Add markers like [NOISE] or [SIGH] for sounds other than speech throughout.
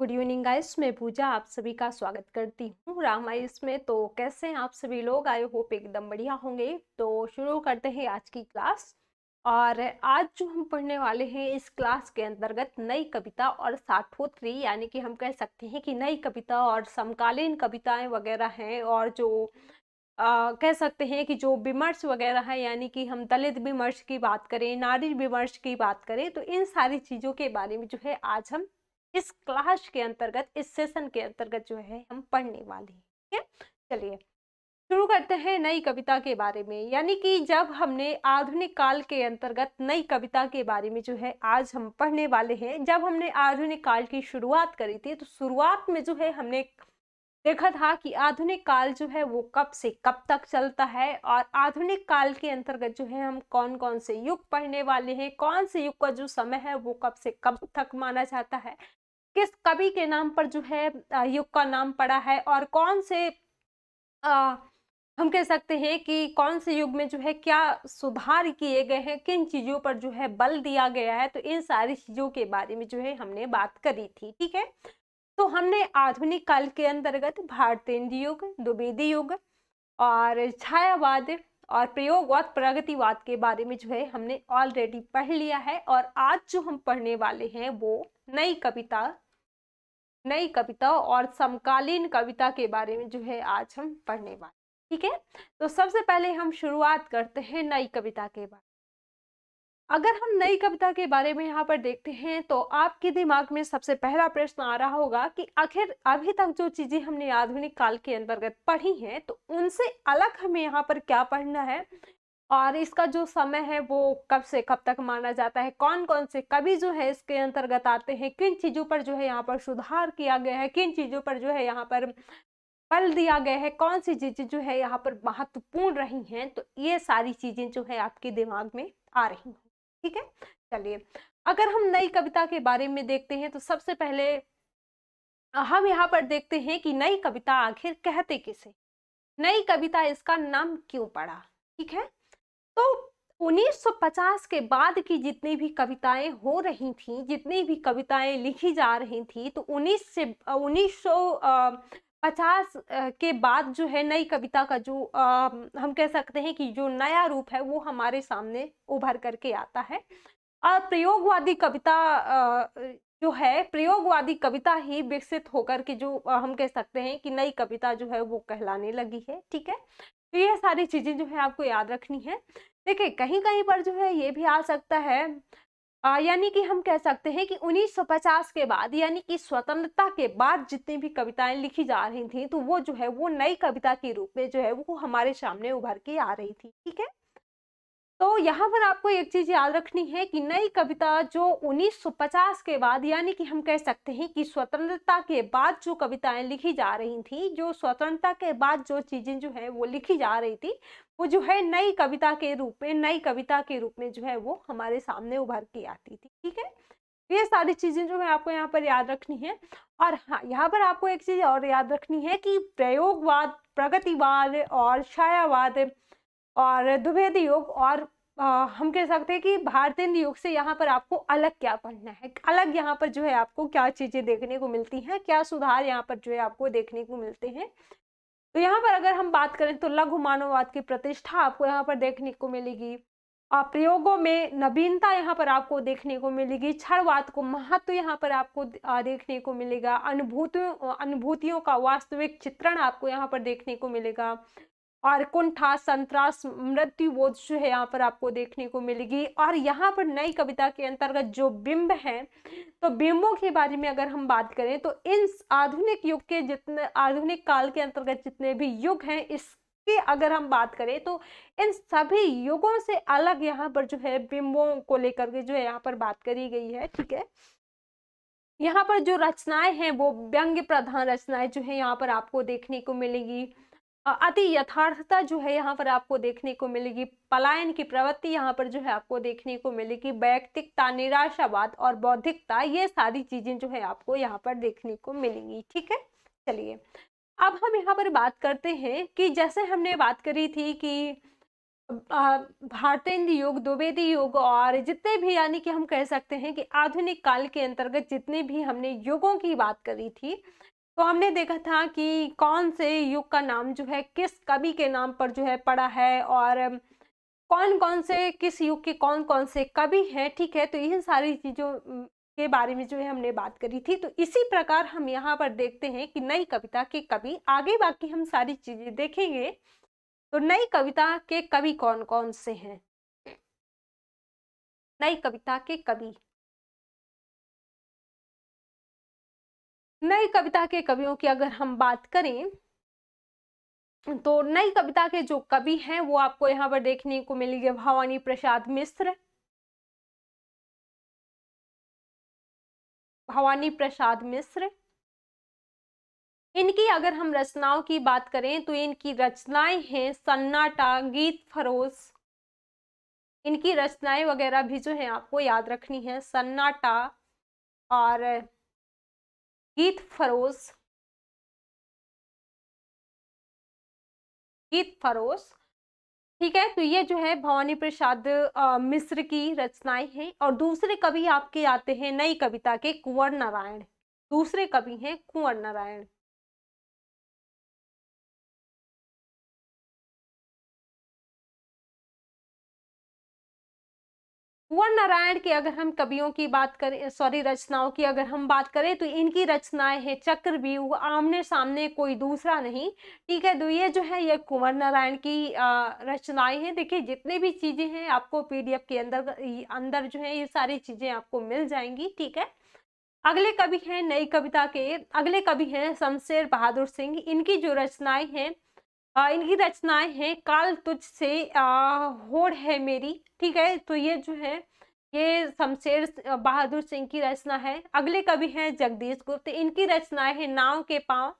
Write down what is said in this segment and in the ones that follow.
Good evening guys मैं पूजा आप सभी का स्वागत करती हूँ रामाइस में तो कैसे हैं आप सभी लोग आई होप एकदम बढ़िया होंगे तो शुरू करते हैं आज की क्लास और आज जो हम पढ़ने वाले हैं इस क्लास के अंतर्गत नई कविता और साठोत्री यानी कि हम कह सकते हैं कि नई कविता और समकालीन कविताएं वगैरह हैं और जो आ, कह सकते हैं कि जो विमर्श वगैरह है यानी कि हम दलित विमर्श की बात करें नारी विमर्श की बात करें तो इन सारी चीज़ों के बारे में जो है आज हम इस क्लास के अंतर्गत इस सेशन के अंतर्गत जो है हम पढ़ने वाले हैं ठीक है चलिए शुरू करते हैं नई कविता के बारे में यानी कि जब हमने आधुनिक काल के अंतर्गत नई कविता के बारे में जो है आज हम पढ़ने वाले हैं जब हमने आधुनिक काल की शुरुआत करी थी तो शुरुआत में जो है हमने देखा था कि आधुनिक काल जो है वो कब से कब तक चलता है और आधुनिक काल के अंतर्गत जो है हम कौन कौन से युग पढ़ने वाले हैं कौन से युग का जो समय है वो कब से कब तक माना जाता है किस कवि के नाम पर जो है युग का नाम पड़ा है और कौन से आ, हम कह सकते हैं कि कौन से युग में जो है क्या सुधार किए गए हैं किन चीज़ों पर जो है बल दिया गया है तो इन सारी चीज़ों के बारे में जो है हमने बात करी थी ठीक है तो हमने आधुनिक काल के अंतर्गत भारतेंद्र युग द्विवेदी युग और छायावाद और प्रयोग और प्रगतिवाद के बारे में जो है हमने ऑलरेडी पढ़ लिया है और आज जो हम पढ़ने वाले हैं वो नई कविता नई कविता और समकालीन कविता के बारे में जो है आज हम पढ़ने वाले ठीक है तो सबसे पहले हम शुरुआत करते हैं नई कविता के बारे अगर हम नई कविता के बारे में यहाँ पर देखते हैं तो आपके दिमाग में सबसे पहला प्रश्न आ रहा होगा कि आखिर अभी तक जो चीज़ें हमने आधुनिक काल के अंतर्गत पढ़ी हैं तो उनसे अलग हमें यहाँ पर क्या पढ़ना है और इसका जो समय है वो कब से कब तक माना जाता है कौन कौन से कवि जो है इसके अंतर्गत आते हैं किन चीज़ों पर जो है यहाँ पर सुधार किया गया है किन चीज़ों पर जो है यहाँ पर पल दिया गया है कौन सी चीज़ें जो है यहाँ पर महत्वपूर्ण रही हैं तो ये सारी चीज़ें जो है आपके दिमाग में आ रही हैं ठीक है चलिए अगर हम नई कविता के बारे में देखते हैं तो सबसे पहले हम यहाँ पर देखते हैं कि नई कविता आखिर कहते किसे नई कविता इसका नाम क्यों पड़ा ठीक है तो 1950 के बाद की जितनी भी कविताएं हो रही थी जितनी भी कविताएं लिखी जा रही थी तो 19 से 1950 के बाद जो है नई कविता का जो आ, हम कह सकते हैं कि जो नया रूप है वो हमारे सामने उभर करके आता है और प्रयोगवादी कविता जो है प्रयोगवादी कविता ही विकसित होकर के जो हम कह सकते हैं कि नई कविता जो है वो कहलाने लगी है ठीक है तो ये सारी चीज़ें जो है आपको याद रखनी है देखिए कहीं कहीं पर जो है ये भी आ सकता है यानी कि हम कह सकते हैं कि 1950 के बाद यानी कि स्वतंत्रता के बाद जितनी भी कविताएं लिखी जा रही थी तो वो जो है वो नई कविता के रूप में जो है वो हमारे सामने उभर के आ रही थी ठीक है तो यहाँ पर आपको एक चीज याद रखनी है कि नई कविता जो 1950 के बाद यानी कि हम कह सकते हैं कि स्वतंत्रता के बाद जो कविताएं लिखी जा रही थी जो स्वतंत्रता के बाद जो चीजें जो है वो लिखी जा रही थी वो जो है नई कविता के रूप में नई कविता के रूप में जो है वो हमारे सामने उभर के आती थी ठीक है तो ये सारी चीज़ें जो है आपको यहाँ पर याद रखनी है और हाँ यहाँ पर आपको एक चीज़ और याद रखनी है कि प्रयोगवाद प्रगतिवाद और छायावाद और द्विभेद योग और आ, हम कह सकते हैं कि भारतीय योग से यहाँ पर आपको अलग क्या पढ़ना है अलग यहाँ पर जो है आपको क्या चीज़ें देखने को मिलती हैं क्या सुधार यहाँ पर जो है आपको देखने को मिलते हैं तो यहाँ पर अगर हम बात करें तो लघु मानववाद की प्रतिष्ठा आपको यहाँ पर देखने को मिलेगी और प्रयोगों में नवीनता यहाँ पर आपको देखने को मिलेगी क्षणवाद को महत्व यहाँ पर आपको देखने को मिलेगा अनुभूतियों अनुभूतियों का वास्तविक चित्रण आपको यहाँ पर देखने को मिलेगा और कुंठा संतरास मृत्यु बोध जो है यहाँ पर आपको देखने को मिलेगी और यहाँ पर नई कविता के अंतर्गत जो बिंब हैं तो बिंबों के बारे में अगर हम बात करें तो इन आधुनिक युग के जितने आधुनिक काल के अंतर्गत जितने भी युग हैं इस अगर हम बात करें तो इन सभी युगों से अलग यहाँ पर जो है बिंबों को लेकर के जो है यहाँ पर बात करी गई है ठीक है यहाँ पर जो रचनाएं हैं वो व्यंग्य प्रधान रचनाएं जो है यहाँ पर आपको देखने को मिलेगी अति यथार्थता जो है यहाँ पर आपको देखने को मिलेगी पलायन की प्रवृत्ति यहाँ पर जो है आपको देखने को मिलेगी वैयक्तिकता निराशावाद और बौद्धिकता ये सारी चीजें जो है आपको यहाँ पर देखने को मिलेंगी ठीक है चलिए अब हम यहाँ पर बात करते हैं कि जैसे हमने बात करी थी कि भारतेंद्र योग द्विवेदी योग और जितने भी यानी कि हम कह सकते हैं कि आधुनिक काल के अंतर्गत जितने भी हमने योगों की बात करी थी तो हमने देखा था कि कौन से युग का नाम जो है किस कवि के नाम पर जो है पड़ा है और कौन कौन से किस युग के कौन कौन से कवि हैं ठीक है तो इन सारी चीज़ों के बारे में जो है हमने बात करी थी तो इसी प्रकार हम यहाँ पर देखते हैं कि नई कविता के कवि आगे बाकी हम सारी चीज़ें देखेंगे तो नई कविता के कवि कौन कौन से हैं नई कविता के कवि नई कविता के कवियों की अगर हम बात करें तो नई कविता के जो कवि हैं वो आपको यहाँ पर देखने को मिलेंगे भवानी प्रसाद मिश्र भवानी प्रसाद मिश्र इनकी अगर हम रचनाओं की बात करें तो इनकी रचनाएं हैं सन्नाटा गीत फरोज इनकी रचनाएं वगैरह भी जो है आपको याद रखनी है सन्नाटा और कीथ फरोज गीत फरोज ठीक है तो ये जो है भवानी प्रसाद मिश्र की रचनाएं हैं और दूसरे कवि आपके आते हैं नई कविता के कुंवर नारायण दूसरे कवि हैं कुंवर नारायण कुंवर नारायण की अगर हम कवियों की बात करें सॉरी रचनाओं की अगर हम बात करें तो इनकी रचनाएं हैं चक्रव्यूह आमने सामने कोई दूसरा नहीं ठीक है तो ये जो है ये कुंवर नारायण की रचनाएं हैं देखिए जितने भी चीज़ें हैं आपको पीडीएफ के अंदर अंदर जो है ये सारी चीज़ें आपको मिल जाएंगी ठीक है अगले कवि हैं नई कविता के अगले कवि हैं शमशेर बहादुर सिंह इनकी जो रचनाएं हैं इनकी रचनाएं हैं काल तुझ से होड़ है मेरी ठीक है तो ये जो है ये शमशेर बहादुर सिंह की रचना है अगले कवि हैं जगदीश गुप्त इनकी रचनाएं हैं नाव के पाँव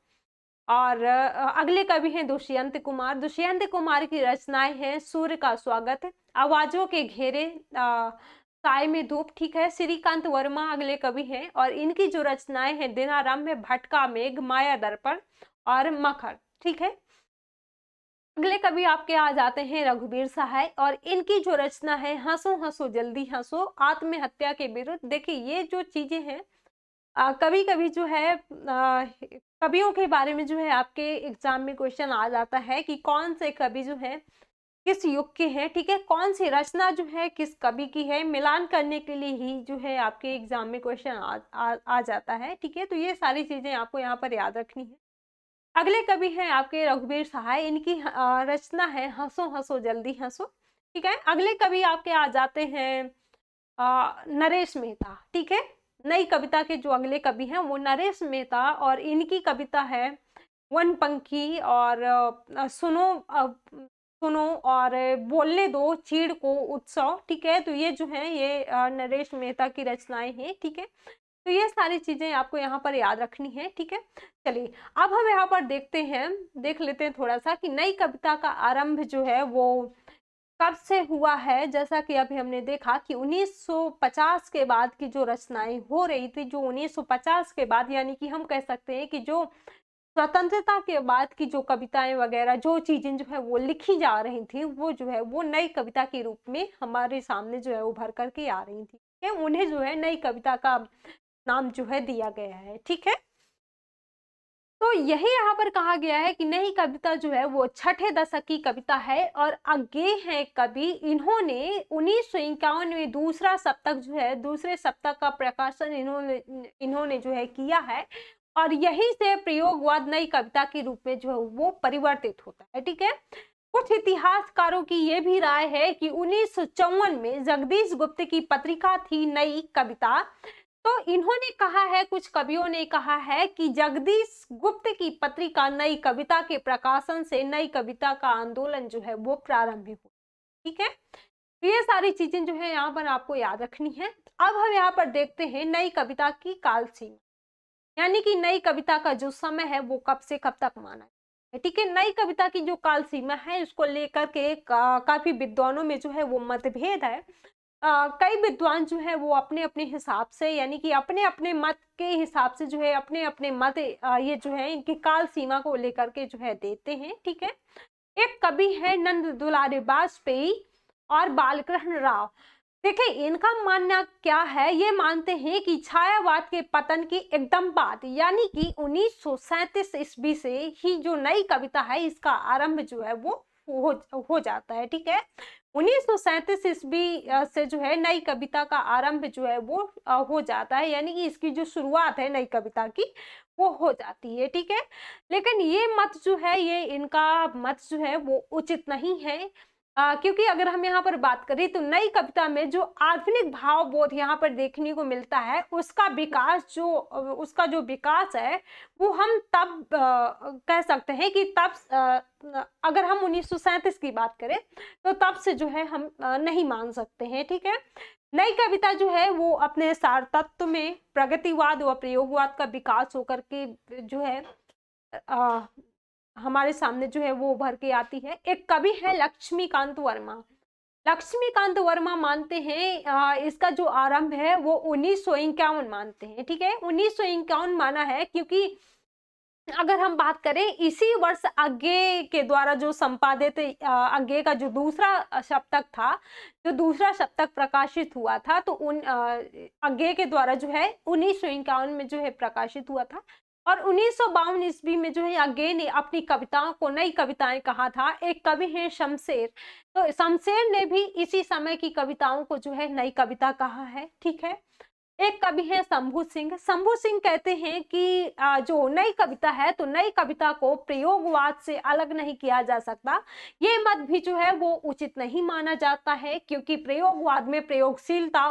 और अगले कवि हैं दुष्यंत कुमार दुष्यंत कुमार की रचनाएं हैं सूर्य का स्वागत आवाज़ों के घेरे साय में धूप ठीक है श्रीकांत वर्मा अगले कवि हैं और इनकी जो रचनाएं हैं दिनाराम में भटका मेघ माया दर्पण और मखर ठीक है अगले कवि आपके आ जाते हैं रघुवीर सहाय और इनकी जो रचना है हंसो हंसो जल्दी हंसो आत्महत्या के विरुद्ध देखिए ये जो चीजें हैं कभी कभी जो है कवियों के बारे में जो है आपके एग्जाम में क्वेश्चन आ जाता है कि कौन से कवि जो है किस युग के हैं ठीक है कौन सी रचना जो है किस कवि की है मिलान करने के लिए ही जो है आपके एग्जाम में क्वेश्चन आ, आ, आ जाता है ठीक है तो ये सारी चीजें आपको यहाँ पर याद रखनी है अगले कवि हैं आपके रघुवीर सहाय इनकी रचना है हंसो हंसो जल्दी हंसो ठीक है अगले कवि आपके आ जाते हैं नरेश मेहता ठीक है नई कविता के जो अगले कवि हैं वो नरेश मेहता और इनकी कविता है वन पंखी और सुनो सुनो और बोलने दो चीड़ को उत्सव ठीक है तो ये जो है ये नरेश मेहता की रचनाएं हैं ठीक है तो ये सारी चीज़ें आपको यहाँ पर याद रखनी है ठीक है चलिए अब हम यहाँ पर देखते हैं देख लेते हैं थोड़ा सा कि नई कविता का आरंभ जो है वो कब से हुआ है जैसा कि अभी हमने देखा कि 1950 के बाद की जो रचनाएं हो रही थी जो 1950 के बाद यानी कि हम कह सकते हैं कि जो स्वतंत्रता के बाद की जो कविताएं वगैरह जो चीज़ें जो है वो लिखी जा रही थी वो जो है वो नई कविता के रूप में हमारे सामने जो है उभर करके आ रही थी उन्हें जो है नई कविता का नाम जो है दिया गया है ठीक है तो यही यहाँ पर कहा गया है कि नहीं कविता जो है वो छठे दशक की कविता है और अगे हैं कवि इन्होंने उन्नीस में दूसरा सप्तक जो है दूसरे सप्तक का प्रकाशन इन्होंने इन्होंने जो है किया है और यही से प्रयोगवाद नई कविता के रूप में जो है वो परिवर्तित होता है ठीक है कुछ इतिहासकारों की ये भी राय है कि उन्नीस में जगदीश गुप्त की पत्रिका थी नई कविता तो इन्होंने कहा है कुछ कवियों ने कहा है कि जगदीश गुप्त की पत्रिका नई कविता के प्रकाशन से नई कविता का आंदोलन जो है वो प्रारंभ हुआ ठीक है तो ये सारी चीजें जो है यहाँ पर आपको याद रखनी है अब हम यहाँ पर देखते हैं नई कविता की काल सीमा यानी कि नई कविता का जो समय है वो कब से कब तक माना है ठीक है नई कविता की जो काल सीमा है उसको लेकर के का, काफी विद्वानों में जो है वो मतभेद है आ, कई विद्वान जो है वो अपने अपने हिसाब से यानी कि अपने अपने मत के हिसाब से जो है अपने अपने मत आ, ये जो है इनकी काल सीमा को लेकर के जो है देते हैं ठीक है एक कवि है नंद दुलारे वाजपेयी और बालकृष्ण राव देखिए इनका मानना क्या है ये मानते हैं कि छायावाद के पतन की एकदम बात यानी कि उन्नीस सौ ईस्वी से ही जो नई कविता है इसका आरंभ जो है वो हो हो जाता है ठीक है उन्नीस ईस्वी से जो है नई कविता का आरंभ जो है वो हो जाता है यानी कि इसकी जो शुरुआत है नई कविता की वो हो जाती है ठीक है लेकिन ये मत जो है ये इनका मत जो है वो उचित नहीं है आ, क्योंकि अगर हम यहाँ पर बात करें तो नई कविता में जो आधुनिक भाव बोध यहाँ पर देखने को मिलता है उसका विकास जो उसका जो विकास है वो हम तब आ, कह सकते हैं कि तब आ, अगर हम उन्नीस की बात करें तो तब से जो है हम आ, नहीं मान सकते हैं ठीक है नई कविता जो है वो अपने सार तत्व में प्रगतिवाद व प्रयोगवाद का विकास होकर के जो है आ, हमारे सामने जो है वो उभर के आती है एक कवि है लक्ष्मीकांत वर्मा लक्ष्मीकांत वर्मा मानते हैं इसका जो आरंभ है वो उन्नीस सौ इक्यावन मानते हैं ठीक है उन्नीस सौ इक्यावन माना है क्योंकि अगर हम बात करें इसी वर्ष अज्ञे के द्वारा जो संपादित अज्ञे का जो दूसरा शब्दक था जो दूसरा शब्दक प्रकाशित हुआ था तो उन अज्ञे के द्वारा जो है उन्नीस सौ इक्यावन में जो है प्रकाशित हुआ था और उन्नीस सौ ईस्वी में जो है आगे ने अपनी कविताओं को नई कविताएं कहा था एक कवि हैं शमशेर तो शमशेर ने भी इसी समय की कविताओं को जो है नई कविता कहा है ठीक है एक कवि है शंभु सिंह शंभु सिंह कहते हैं कि जो नई कविता है तो नई कविता को प्रयोगवाद से अलग नहीं किया जा सकता ये मत भी जो है वो उचित नहीं माना जाता है क्योंकि प्रयोगवाद में प्रयोगशीलता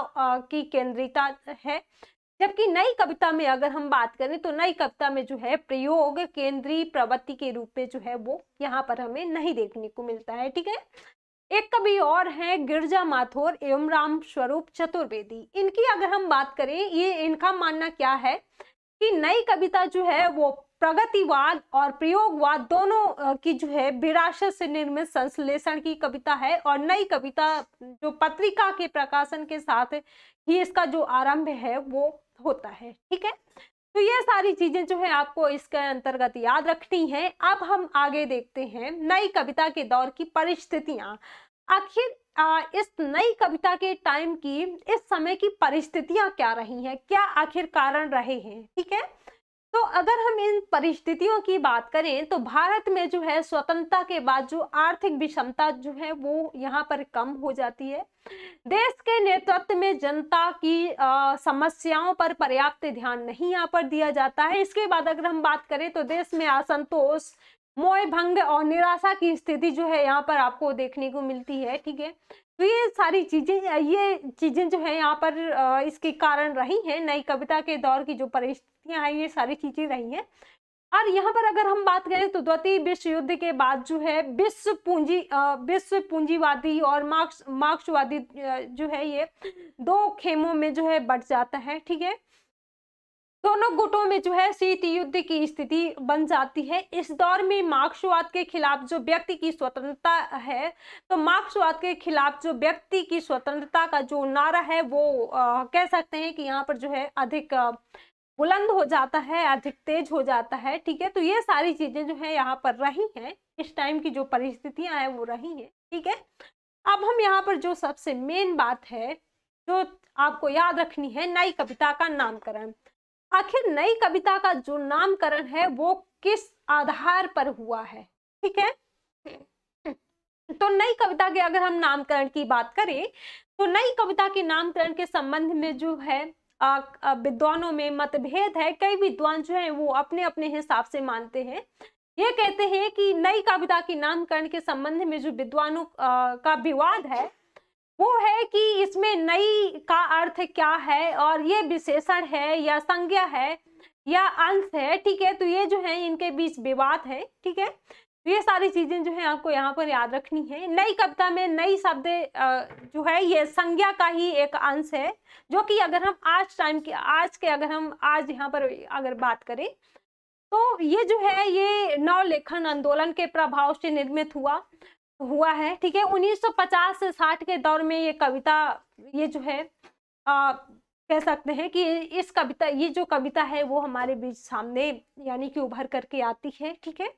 की केंद्रिता है जबकि नई कविता में अगर हम बात करें तो नई कविता में जो है प्रयोग केंद्रीय प्रवृत्ति के रूप में जो है वो यहाँ पर हमें नहीं देखने को मिलता है ठीक है एक कवि और हैं गिरजा माथुर एवं राम स्वरूप चतुर्वेदी इनकी अगर हम बात करें ये इनका मानना क्या है कि नई कविता जो है वो प्रगतिवाद और प्रयोगवाद दोनों की जो है विरासत से निर्मित संश्लेषण की कविता है और नई कविता जो पत्रिका के प्रकाशन के साथ ही इसका जो आरंभ है वो होता है ठीक है तो ये सारी चीजें जो है आपको इसके अंतर्गत याद रखनी है अब हम आगे देखते हैं नई कविता के दौर की परिस्थितियां आखिर इस नई कविता के टाइम की इस समय की परिस्थितियां क्या रही हैं क्या आखिर कारण रहे हैं ठीक है तो अगर हम इन परिस्थितियों की बात करें तो भारत में जो है स्वतंत्रता के बाद जो आर्थिक विषमता जो है वो यहाँ पर कम हो जाती है देश के नेतृत्व में जनता की आ, समस्याओं पर पर्याप्त ध्यान नहीं यहाँ पर दिया जाता है इसके बाद अगर हम बात करें तो देश में असंतोष मोय भंग और निराशा की स्थिति जो है यहाँ पर आपको देखने को मिलती है ठीक है तो ये सारी चीज़ें ये चीज़ें जो है यहाँ पर इसके कारण रही हैं नई कविता के दौर की जो परिस्थितियाँ हैं ये सारी चीज़ें रही हैं और यहाँ पर अगर हम बात करें तो द्वितीय विश्व युद्ध के बाद जो है विश्व पूंजी विश्व पूंजीवादी और मार्क्स मार्क्सवादी जो है ये दो खेमों में जो है बढ़ जाता है ठीक है दोनों गुटों में जो है शीत युद्ध की स्थिति बन जाती है इस दौर में मार्क्सवाद के खिलाफ जो व्यक्ति की स्वतंत्रता है तो मार्क्सवाद के खिलाफ जो व्यक्ति की स्वतंत्रता का जो नारा है वो आ, कह सकते हैं कि यहाँ पर जो है अधिक बुलंद हो जाता है अधिक तेज हो जाता है ठीक है तो ये सारी चीजें जो है यहाँ पर रही हैं इस टाइम की जो परिस्थितियां हैं वो रही हैं ठीक है अब हम यहाँ पर जो सबसे मेन बात है जो आपको याद रखनी है नई कविता का नामकरण आखिर नई कविता का जो नामकरण है वो किस आधार पर हुआ है ठीक है तो नई कविता के अगर हम नामकरण की बात करें तो नई कविता के नामकरण के संबंध में जो है विद्वानों में मतभेद है कई विद्वान जो है वो अपने अपने हिसाब से मानते हैं ये कहते हैं कि नई कविता के नामकरण के संबंध में जो विद्वानों का विवाद है वो है कि इसमें नई का अर्थ क्या है और ये विशेषण है या संज्ञा है या अंश है ठीक है तो ये जो है इनके बीच विवाद है ठीक है तो ये सारी चीजें जो है आपको यहाँ पर याद रखनी है नई कविता में नई शब्द जो है ये संज्ञा का ही एक अंश है जो कि अगर हम आज टाइम के आज के अगर हम आज यहाँ पर अगर बात करें तो ये जो है ये नवलेखन आंदोलन के प्रभाव से निर्मित हुआ हुआ है ठीक है 1950 से 60 के दौर में ये कविता ये जो है आ, कह सकते हैं कि इस कविता ये जो कविता है वो हमारे बीच सामने यानी कि उभर करके आती है ठीक है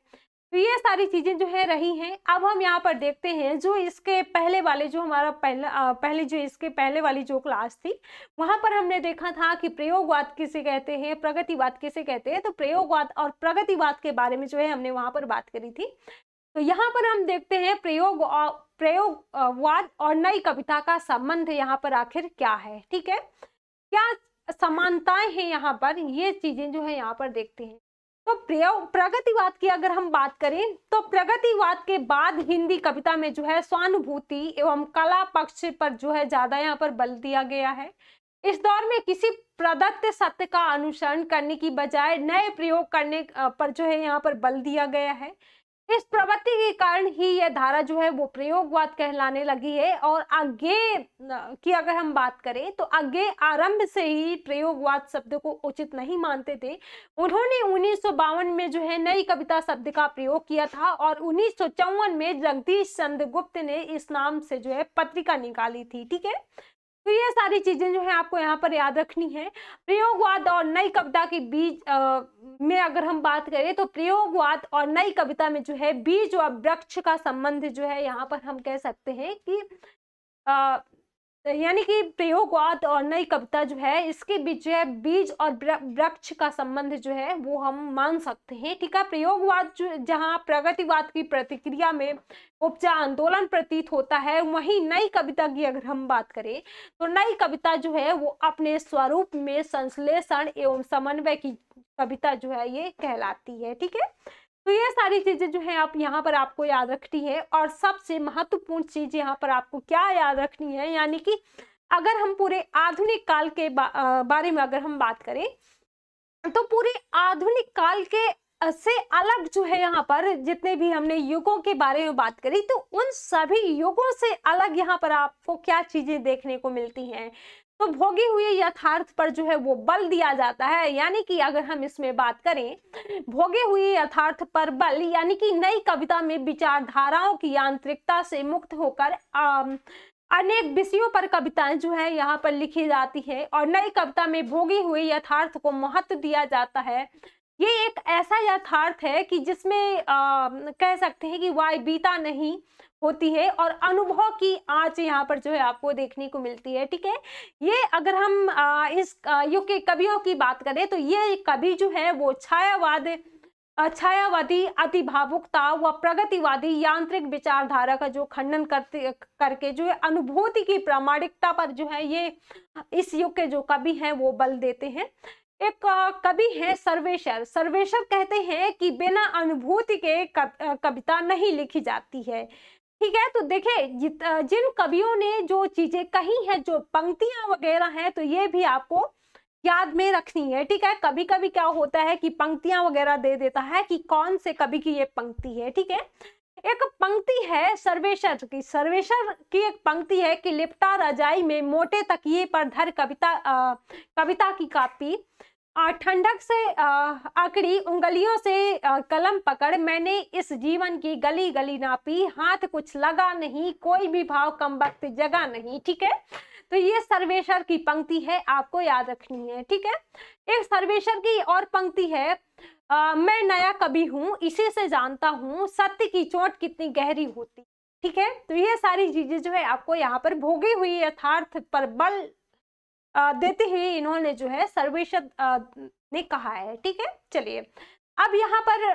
तो ये सारी चीज़ें जो है रही हैं अब हम यहाँ पर देखते हैं जो इसके पहले वाले जो हमारा पहला पहले जो इसके पहले वाली जो क्लास थी वहाँ पर हमने देखा था कि प्रयोगवाद किसे कहते हैं प्रगतिवाद किसे कहते हैं तो प्रयोगवाद और प्रगतिवाद के बारे में जो है हमने वहाँ पर बात करी थी तो यहाँ पर हम देखते हैं प्रयोग प्रयोगवाद और नई कविता का संबंध यहाँ पर आखिर क्या है ठीक है क्या समानताएं हैं यहाँ पर ये चीजें जो है यहाँ पर देखते हैं तो प्रयोग प्रगतिवाद की अगर हम बात करें तो प्रगतिवाद के बाद हिंदी कविता में जो है स्वानुभूति एवं कला पक्ष पर जो है ज्यादा यहाँ पर बल दिया गया है इस दौर में किसी प्रदत्त सत्य का अनुसरण करने की बजाय नए प्रयोग करने पर जो है यहाँ पर बल दिया गया है इस प्रवृत्ति के कारण ही यह धारा जो है वो प्रयोगवाद कहलाने लगी है और आगे की अगर हम बात करें तो आगे आरंभ से ही प्रयोगवाद शब्द को उचित नहीं मानते थे उन्होंने उन्नीस में जो है नई कविता शब्द का प्रयोग किया था और उन्नीस में जगदीश चंद्र गुप्त ने इस नाम से जो है पत्रिका निकाली थी ठीक है तो ये सारी चीज़ें जो है आपको यहाँ पर याद रखनी है प्रयोगवाद और नई कविता के बीच में अगर हम बात करें तो प्रयोगवाद और नई कविता में जो है बीज और वृक्ष का संबंध जो है यहाँ पर हम कह सकते हैं कि अः तो यानी कि प्रयोगवाद और नई कविता जो है इसके बीच जो है बीज और वृक्ष का संबंध जो है वो हम मान सकते हैं ठीक है प्रयोगवाद जहाँ प्रगतिवाद की प्रतिक्रिया में उपजा आंदोलन प्रतीत होता है वहीं नई कविता की अगर हम बात करें तो नई कविता जो है वो अपने स्वरूप में संश्लेषण एवं समन्वय की कविता जो है ये कहलाती है ठीक है तो ये सारी चीज़ें जो है आप यहाँ पर आपको याद रखनी है और सबसे महत्वपूर्ण चीज़ यहाँ पर आपको क्या याद रखनी है यानी कि अगर हम पूरे आधुनिक काल के बा, आ, बारे में अगर हम बात करें तो पूरे आधुनिक काल के से अलग जो है यहाँ पर जितने भी हमने युगों के बारे में बात करी तो उन सभी युगों से अलग यहाँ पर आपको क्या चीजें देखने को मिलती हैं तो भोगे हुए यथार्थ पर जो है वो बल दिया जाता है यानी कि अगर हम इसमें बात करें भोगे हुए यथार्थ पर बल यानी कि नई कविता में विचारधाराओं की यांत्रिकता से मुक्त होकर अनेक विषयों पर कविताएं जो है यहाँ पर लिखी जाती है और नई कविता में भोगे हुए यथार्थ को महत्व दिया जाता है ये एक ऐसा यथार्थ है कि जिसमें आ, कह सकते हैं कि वाय बीता नहीं होती है और अनुभव की आंच यहाँ पर जो है आपको देखने को मिलती है ठीक है ये अगर हम आ, इस युग के कवियों की बात करें तो ये कवि जो है वो छायावाद छायावादी अति भावुकता व प्रगतिवादी यांत्रिक विचारधारा का जो खंडन करते करके जो है अनुभूति की प्रामाणिकता पर जो है ये इस युग के जो कवि हैं वो बल देते हैं एक कवि है सर्वेशर सर्वेशर कहते हैं कि बिना अनुभूति के कविता नहीं लिखी जाती है ठीक है तो देखे जिन कवियों ने जो चीजें कही हैं जो पंक्तियां वगैरह हैं तो ये भी आपको याद में रखनी है ठीक है कभी कभी क्या होता है कि पंक्तियां वगैरह दे देता है कि कौन से कवि की ये पंक्ति है ठीक है एक पंक्ति है सर्वेश्वर की सर्वेश्वर की एक पंक्ति है कि लिपटा रजाई में मोटे तकिए पर धर कविता आ, कविता की कापी ठंडक से आकड़ी उंगलियों से कलम पकड़ मैंने इस जीवन की गली गली नापी हाथ कुछ लगा नहीं कोई भी भाव कम वक्त जगा नहीं ठीक है तो ये सर्वेश्वर की पंक्ति है आपको याद रखनी है ठीक है एक सर्वेश्वर की और पंक्ति है आ, मैं नया कवि हूँ इसी से जानता हूँ सत्य की चोट कितनी गहरी होती ठीक है तो ये सारी चीजें जो है आपको यहाँ पर भोगी हुई यथार्थ पर बल देते हुए इन्होंने जो है सर्वेशद ने कहा है ठीक है चलिए अब यहाँ पर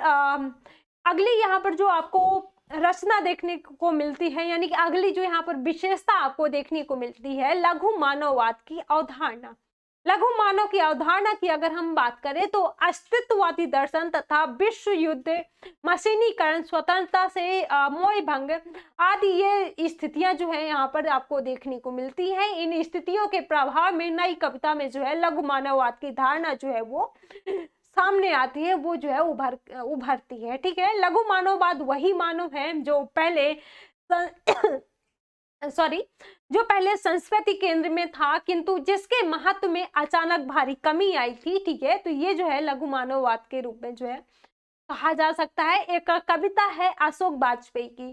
अगली यहाँ पर जो आपको रचना देखने को मिलती है यानी कि अगली जो यहाँ पर विशेषता आपको देखने को मिलती है लघु मानववाद की अवधारणा लघु मानव की अवधारणा की अगर हम बात करें तो अस्तित्ववादी दर्शन तथा विश्व युद्ध मशीनीकरण स्वतंत्रता से मोय भंग आदि ये स्थितियां जो है यहाँ पर आपको देखने को मिलती हैं इन स्थितियों के प्रभाव में नई कविता में जो है लघु मानववाद की धारणा जो है वो सामने आती है वो जो है उभर उभरती है ठीक है लघु मानववाद वही मानव है जो पहले [COUGHS] सॉरी जो पहले संस्कृति केंद्र में था किंतु जिसके महत्व में अचानक भारी कमी आई थी ठीक है तो ये जो है लघु मानववाद के रूप में जो है कहा जा सकता है एक कविता है अशोक वाजपेयी की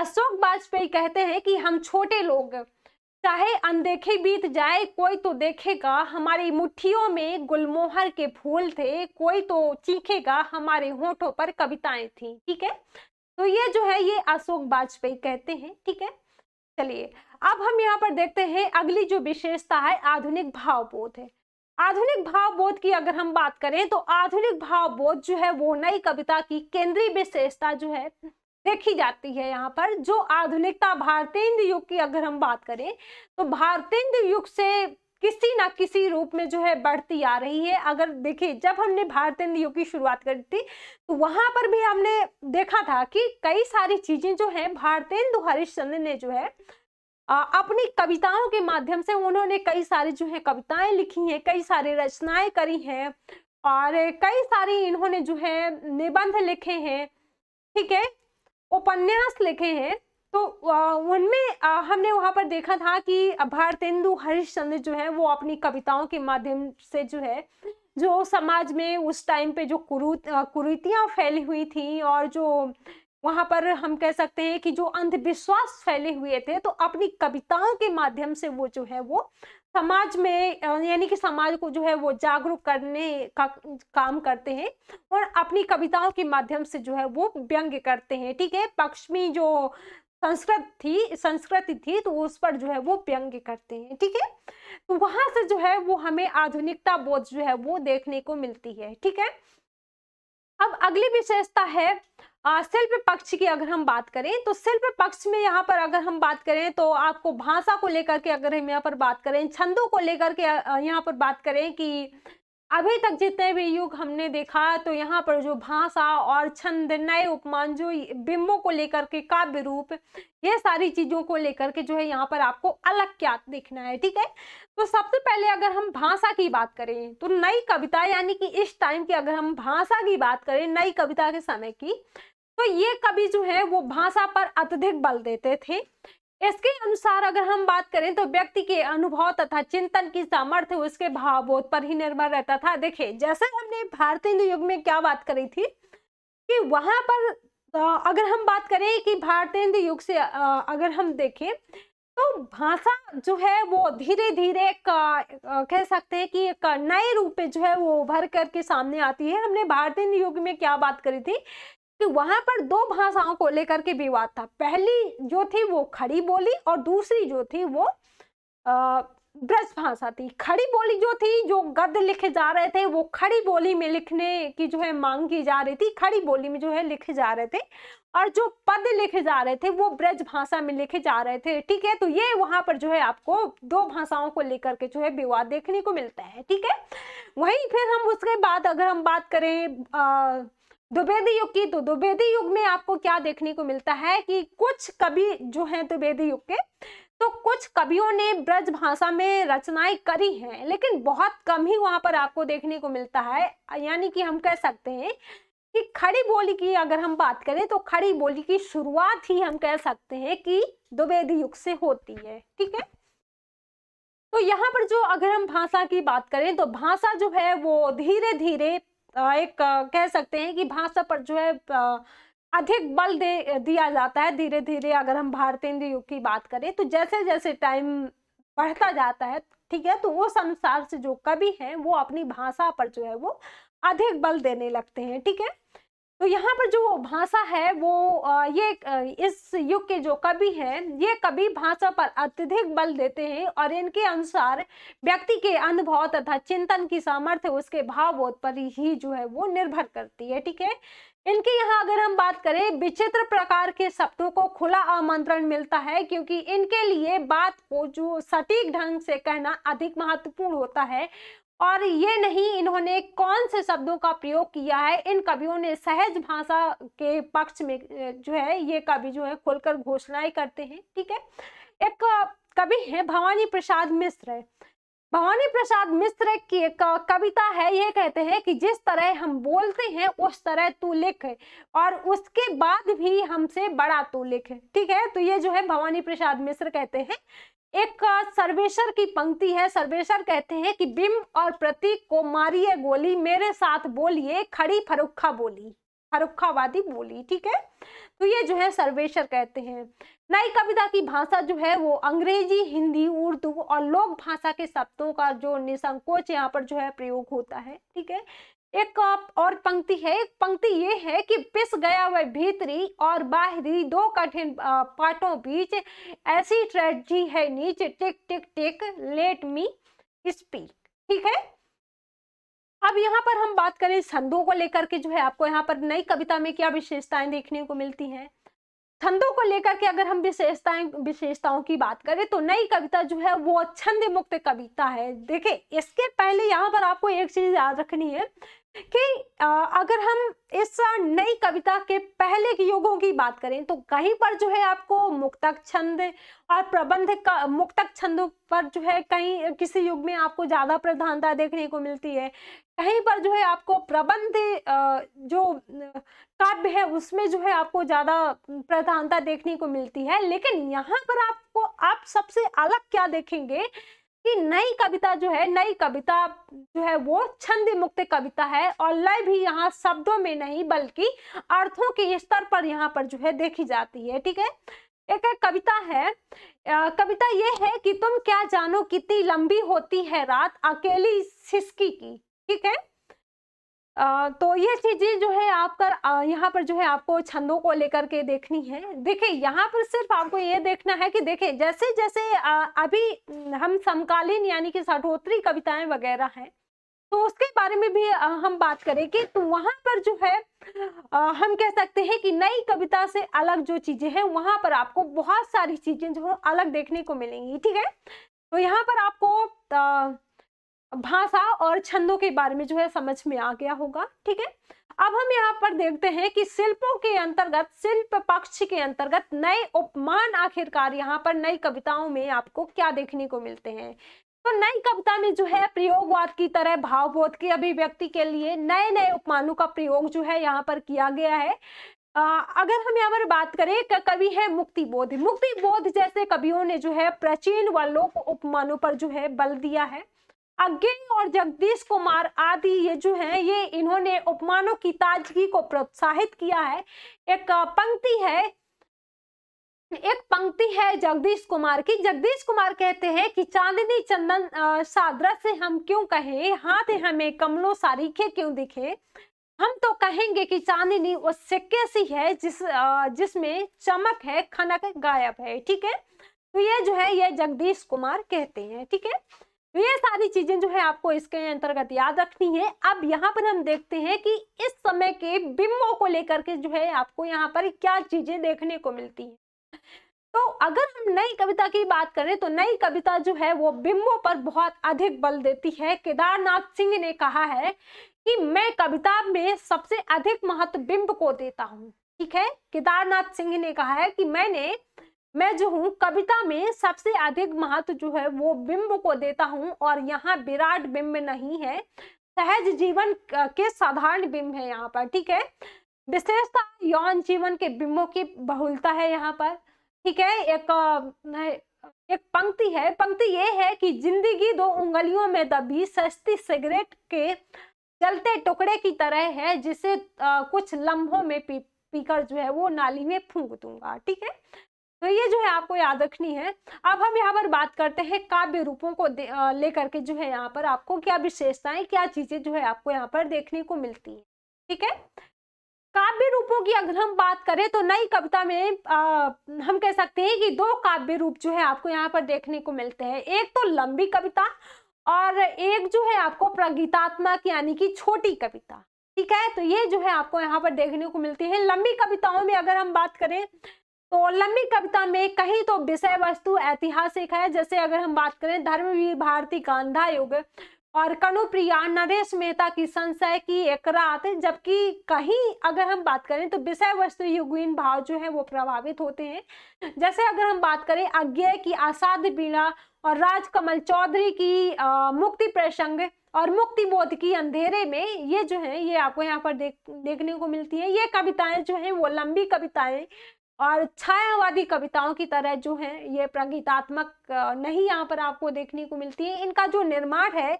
अशोक वाजपेयी कहते हैं कि हम छोटे लोग चाहे अनदेखे बीत जाए कोई तो देखेगा हमारी मुट्ठियों में गुलमोहर के फूल थे कोई तो चीखेगा हमारे होठों पर कविताएं थी ठीक है तो ये जो है ये अशोक वाजपेयी कहते हैं ठीक है चलिए अब हम यहाँ पर देखते हैं अगली जो विशेषता है आधुनिक भावबोध है आधुनिक भावबोध की अगर हम बात करें तो आधुनिक भावबोध जो है वो नई कविता की केंद्रीय विशेषता जो है देखी जाती है यहाँ पर जो आधुनिकता भारतेंद्र युग की अगर हम बात करें तो भारतेंद्र युग से किसी ना किसी रूप में जो है बढ़ती आ रही है अगर देखिए जब हमने भारतेंद्र युग की शुरुआत करी थी तो वहाँ पर भी हमने देखा था कि कई सारी चीज़ें जो है भारतेंदु हरिश्चंद्र ने जो है अपनी कविताओं के माध्यम से उन्होंने कई सारी जो है कविताएं लिखी हैं कई सारी रचनाएं करी हैं और कई सारी इन्होंने जो है निबंध लिखे हैं ठीक है उपन्यास लिखे हैं तो उनमें हमने वहाँ पर देखा था कि भारतेंदु हरिश्चंद्र जो है वो अपनी कविताओं के माध्यम से जो है जो समाज में उस टाइम पे जो कुरु कुरीतियाँ फैली हुई थी और जो वहां पर हम कह सकते हैं कि जो अंधविश्वास फैले हुए थे तो अपनी कविताओं के माध्यम से वो जो है वो समाज में यानी कि समाज को जो है वो जागरूक करने का काम करते हैं और अपनी कविताओं के माध्यम से जो है वो व्यंग्य करते हैं ठीक है पश्चिमी जो संस्कृत थी संस्कृति थी तो उस पर जो है वो व्यंग्य करते हैं ठीक है तो वहां से जो है वो हमें आधुनिकता बोध जो है वो देखने को मिलती है ठीक है अब अगली विशेषता है शिल्प पक्ष की अगर हम बात करें तो शिल्प पक्ष में यहाँ पर अगर हम बात करें तो आपको भाषा को लेकर के अगर हम यहाँ पर बात करें छंदों को लेकर के यहाँ पर बात करें कि अभी तक जितने भी युग हमने देखा तो यहाँ पर जो भाषा और छंद नए उपमान जो बिंबों को लेकर के काव्य रूप ये सारी चीज़ों को लेकर के जो है यहाँ पर आपको अलग क्या देखना है ठीक है तो सबसे पहले अगर हम भाषा की बात करें तो नई कविता यानी कि इस टाइम की अगर हम भाषा की बात करें नई कविता के समय की तो ये कवि जो है वो भाषा पर अत्यधिक बल देते थे इसके अनुसार अगर हम बात करें तो व्यक्ति के अनुभव तथा चिंतन की सामर्थ्य उसके भावबोध पर ही निर्भर रहता था देखिए जैसे हमने भारतीय हिंदू युग में क्या बात करी थी कि वहां पर अगर हम बात करें कि भारतीय हिंदू युग से अगर हम देखें तो भाषा जो है वो धीरे धीरे कह सकते हैं कि एक नए रूप में जो है वो उभर करके सामने आती है हमने भारतीय युग में क्या बात करी थी कि वहां पर दो भाषाओं को लेकर के विवाद था पहली जो थी वो खड़ी बोली और दूसरी जो थी वो ब्रज भाषा थी खड़ी बोली जो थी जो गद्य लिखे जा रहे थे वो खड़ी बोली में लिखने की जो है मांग की जा रही थी खड़ी बोली में जो है लिखे जा रहे थे और जो पद लिखे जा रहे थे वो ब्रज भाषा में लिखे जा रहे थे ठीक है तो ये वहां पर जो है आपको दो भाषाओं को लेकर के जो है विवाद देखने को मिलता है ठीक है वही फिर हम उसके बाद अगर हम बात करें अः द्विवेदी युग की तो द्विवेदी युग में आपको क्या देखने को मिलता है कि कुछ कवि जो हैं द्विवेदी युग के तो कुछ कवियों ने ब्रज भाषा में रचनाएं करी हैं लेकिन बहुत कम ही वहां पर आपको देखने को मिलता है यानी कि हम कह सकते हैं कि खड़ी बोली की अगर हम बात करें तो खड़ी बोली की शुरुआत ही हम कह सकते हैं कि द्विवेदी युग से होती है ठीक है तो यहाँ पर जो अगर हम भाषा की बात करें तो भाषा जो है वो धीरे धीरे एक कह सकते हैं कि भाषा पर जो है अधिक बल दे दिया जाता है धीरे धीरे अगर हम भारतीय युग की बात करें तो जैसे जैसे टाइम बढ़ता जाता है ठीक है तो उस अनुसार से जो कवि हैं वो अपनी भाषा पर जो है वो अधिक बल देने लगते हैं ठीक है तो यहाँ पर जो भाषा है वो ये इस युग के जो कवि हैं ये कवि भाषा पर अत्यधिक बल देते हैं और इनके अनुसार व्यक्ति के अनुभव तथा चिंतन की सामर्थ्य उसके भावबोध पर ही जो है वो निर्भर करती है ठीक है इनके यहाँ अगर हम बात करें विचित्र प्रकार के शब्दों को खुला आमंत्रण मिलता है क्योंकि इनके लिए बात को जो सटीक ढंग से कहना अधिक महत्वपूर्ण होता है और ये नहीं इन्होंने कौन से शब्दों का प्रयोग किया है इन कवियों ने सहज भाषा के पक्ष में जो है ये कवि जो है खोलकर घोषणाएं करते हैं ठीक है एक कवि है भवानी प्रसाद मिश्र भवानी प्रसाद मिश्र की एक कविता है ये कहते हैं कि जिस तरह हम बोलते हैं उस तरह तू लिख और उसके बाद भी हमसे बड़ा तू लिख ठीक है तो ये जो है भवानी प्रसाद मिश्र कहते हैं एक सर्वेशर की पंक्ति है सर्वेशर कहते हैं कि बिम और प्रतीक को मारिय गोली मेरे साथ बोलिए खड़ी फरुखा बोली फरुखावादी बोली ठीक है तो ये जो है सर्वेशर कहते हैं नई कविता की भाषा जो है वो अंग्रेजी हिंदी उर्दू और लोक भाषा के शब्दों का जो निसंकोच यहाँ पर जो है प्रयोग होता है ठीक है एक और पंक्ति है एक पंक्ति ये है कि पिस गया वह भीतरी और बाहरी दो कठिन पाठों बीच ऐसी ट्रेजी है नीचे टिक टिक टिक लेट मी स्पीक ठीक है अब यहाँ पर हम बात करें छंदों को लेकर के जो है आपको यहाँ पर नई कविता में क्या विशेषताएं देखने को मिलती हैं छंदों को लेकर के अगर हम विशेषताएं विशेषताओं की बात करें तो नई कविता जो है वो छंद मुक्त कविता है देखे इसके पहले यहाँ पर आपको एक चीज याद रखनी है कि अगर हम इस नई कविता के पहले के युगों की बात करें तो कहीं पर जो है आपको मुक्तक छंद और प्रबंध का मुक्तक छंदों पर जो है कहीं किसी युग में आपको ज़्यादा प्रधानता देखने को मिलती है कहीं पर जो है आपको प्रबंध जो काव्य है उसमें जो है आपको ज़्यादा प्रधानता देखने को मिलती है लेकिन यहाँ पर आपको आप सबसे अलग क्या देखेंगे कि नई कविता जो है नई कविता जो है वो छंद मुक्त कविता है और लय भी यहाँ शब्दों में नहीं बल्कि अर्थों के स्तर पर यहाँ पर जो है देखी जाती है ठीक है एक कविता है आ, कविता ये है कि तुम क्या जानो कितनी लंबी होती है रात अकेली सिस्की की ठीक है तो ये चीज़ें जो है आपका यहाँ पर जो है आपको छंदों को लेकर के देखनी है देखिए यहाँ पर सिर्फ आपको ये देखना है कि देखिए जैसे जैसे अभी हम समकालीन यानी कि साठोत्री कविताएं वगैरह हैं तो उसके बारे में भी हम बात करेंगे तो वहां पर जो है हम कह सकते हैं कि नई कविता से अलग जो चीज़ें हैं वहाँ पर आपको बहुत सारी चीज़ें जो अलग देखने को मिलेंगी ठीक है तो यहाँ पर आपको भाषा और छंदों के बारे में जो है समझ में आ गया होगा ठीक है अब हम यहाँ पर देखते हैं कि शिल्पों के अंतर्गत शिल्प पक्ष के अंतर्गत नए उपमान आखिरकार यहाँ पर नई कविताओं में आपको क्या देखने को मिलते हैं तो नई कविता में जो है प्रयोगवाद की तरह भावबोध की अभिव्यक्ति के लिए नए नए उपमानों का प्रयोग जो है यहाँ पर किया गया है आ, अगर हम यहाँ पर बात करें कवि है मुक्ति बोध मुक्ति बोध जैसे कवियों ने जो है प्राचीन व लोक उपमानों पर जो है बल दिया है अज्ञेय और जगदीश कुमार आदि ये जो है ये इन्होंने उपमानों की ताजगी को प्रोत्साहित किया है एक पंक्ति है एक पंक्ति है जगदीश कुमार की जगदीश कुमार कहते हैं कि चांदनी चंदन सादरा से हम क्यों कहे हाथ हमें कमलों सारीखे क्यों दिखे हम तो कहेंगे कि चांदनी वो सिक्के सी है जिस जिसमें चमक है खनक गायब है ठीक है तो ये जो है ये जगदीश कुमार कहते हैं ठीक है तो ये सारी चीजें जो है आपको इसके अंतर्गत याद रखनी है अब यहाँ पर हम देखते हैं कि इस समय के बिंबों को लेकर के जो है आपको यहाँ पर क्या चीजें देखने को मिलती हैं तो अगर हम नई कविता की बात करें तो नई कविता जो है वो बिंबों पर बहुत अधिक बल देती है केदारनाथ सिंह ने कहा है कि मैं कविता में सबसे अधिक महत्व बिंब को देता हूँ ठीक है केदारनाथ सिंह ने कहा है कि मैंने मैं जो हूँ कविता में सबसे अधिक महत्व जो है वो बिंब को देता हूँ और यहाँ विराट बिंब नहीं है सहज जीवन के साधारण बिंब है यहाँ पर ठीक है विशेषता यौन जीवन के बिंबों की बहुलता है यहाँ पर ठीक है एक एक पंक्ति है पंक्ति ये है कि जिंदगी दो उंगलियों में दबी सस्ती सिगरेट के जलते टुकड़े की तरह है जिसे कुछ लम्हों में पी, पीकर जो है वो नाली में फूंक दूंगा ठीक है तो ये जो है आपको याद रखनी है अब हम यहाँ पर बात करते हैं काव्य रूपों को लेकर के जो है यहाँ पर आपको क्या विशेषताएं क्या चीजें जो है आपको यहाँ पर देखने को मिलती है ठीक है काव्य रूपों की अगर हम बात करें तो नई कविता में आ, हम कह सकते हैं कि दो काव्य रूप जो है आपको यहाँ पर देखने को मिलते हैं एक तो लंबी कविता और एक जो है आपको प्रगीतात्मक यानी कि छोटी कविता ठीक है तो ये जो है आपको यहाँ पर देखने को मिलती है लंबी कविताओं में अगर हम बात करें तो लंबी कविता में कहीं तो विषय वस्तु ऐतिहासिक है जैसे अगर हम बात करें धर्मवीर भारती गांधा युग और कनुप्रिया नरेश मेहता की संशय की एक रात जबकि कहीं अगर हम बात करें तो विषय वस्तु युगीन भाव जो है वो प्रभावित होते हैं जैसे अगर हम बात करें अज्ञेय की असाध्य बीणा और राजकमल चौधरी की आ, मुक्ति प्रसंग और मुक्ति बोध की अंधेरे में ये जो है ये आपको यहाँ पर देख देखने को मिलती है ये कविताएं जो है वो लंबी कविताएं और छायावादी कविताओं की तरह जो है ये प्रगीतात्मक नहीं यहाँ पर आपको देखने को मिलती है इनका जो निर्माण है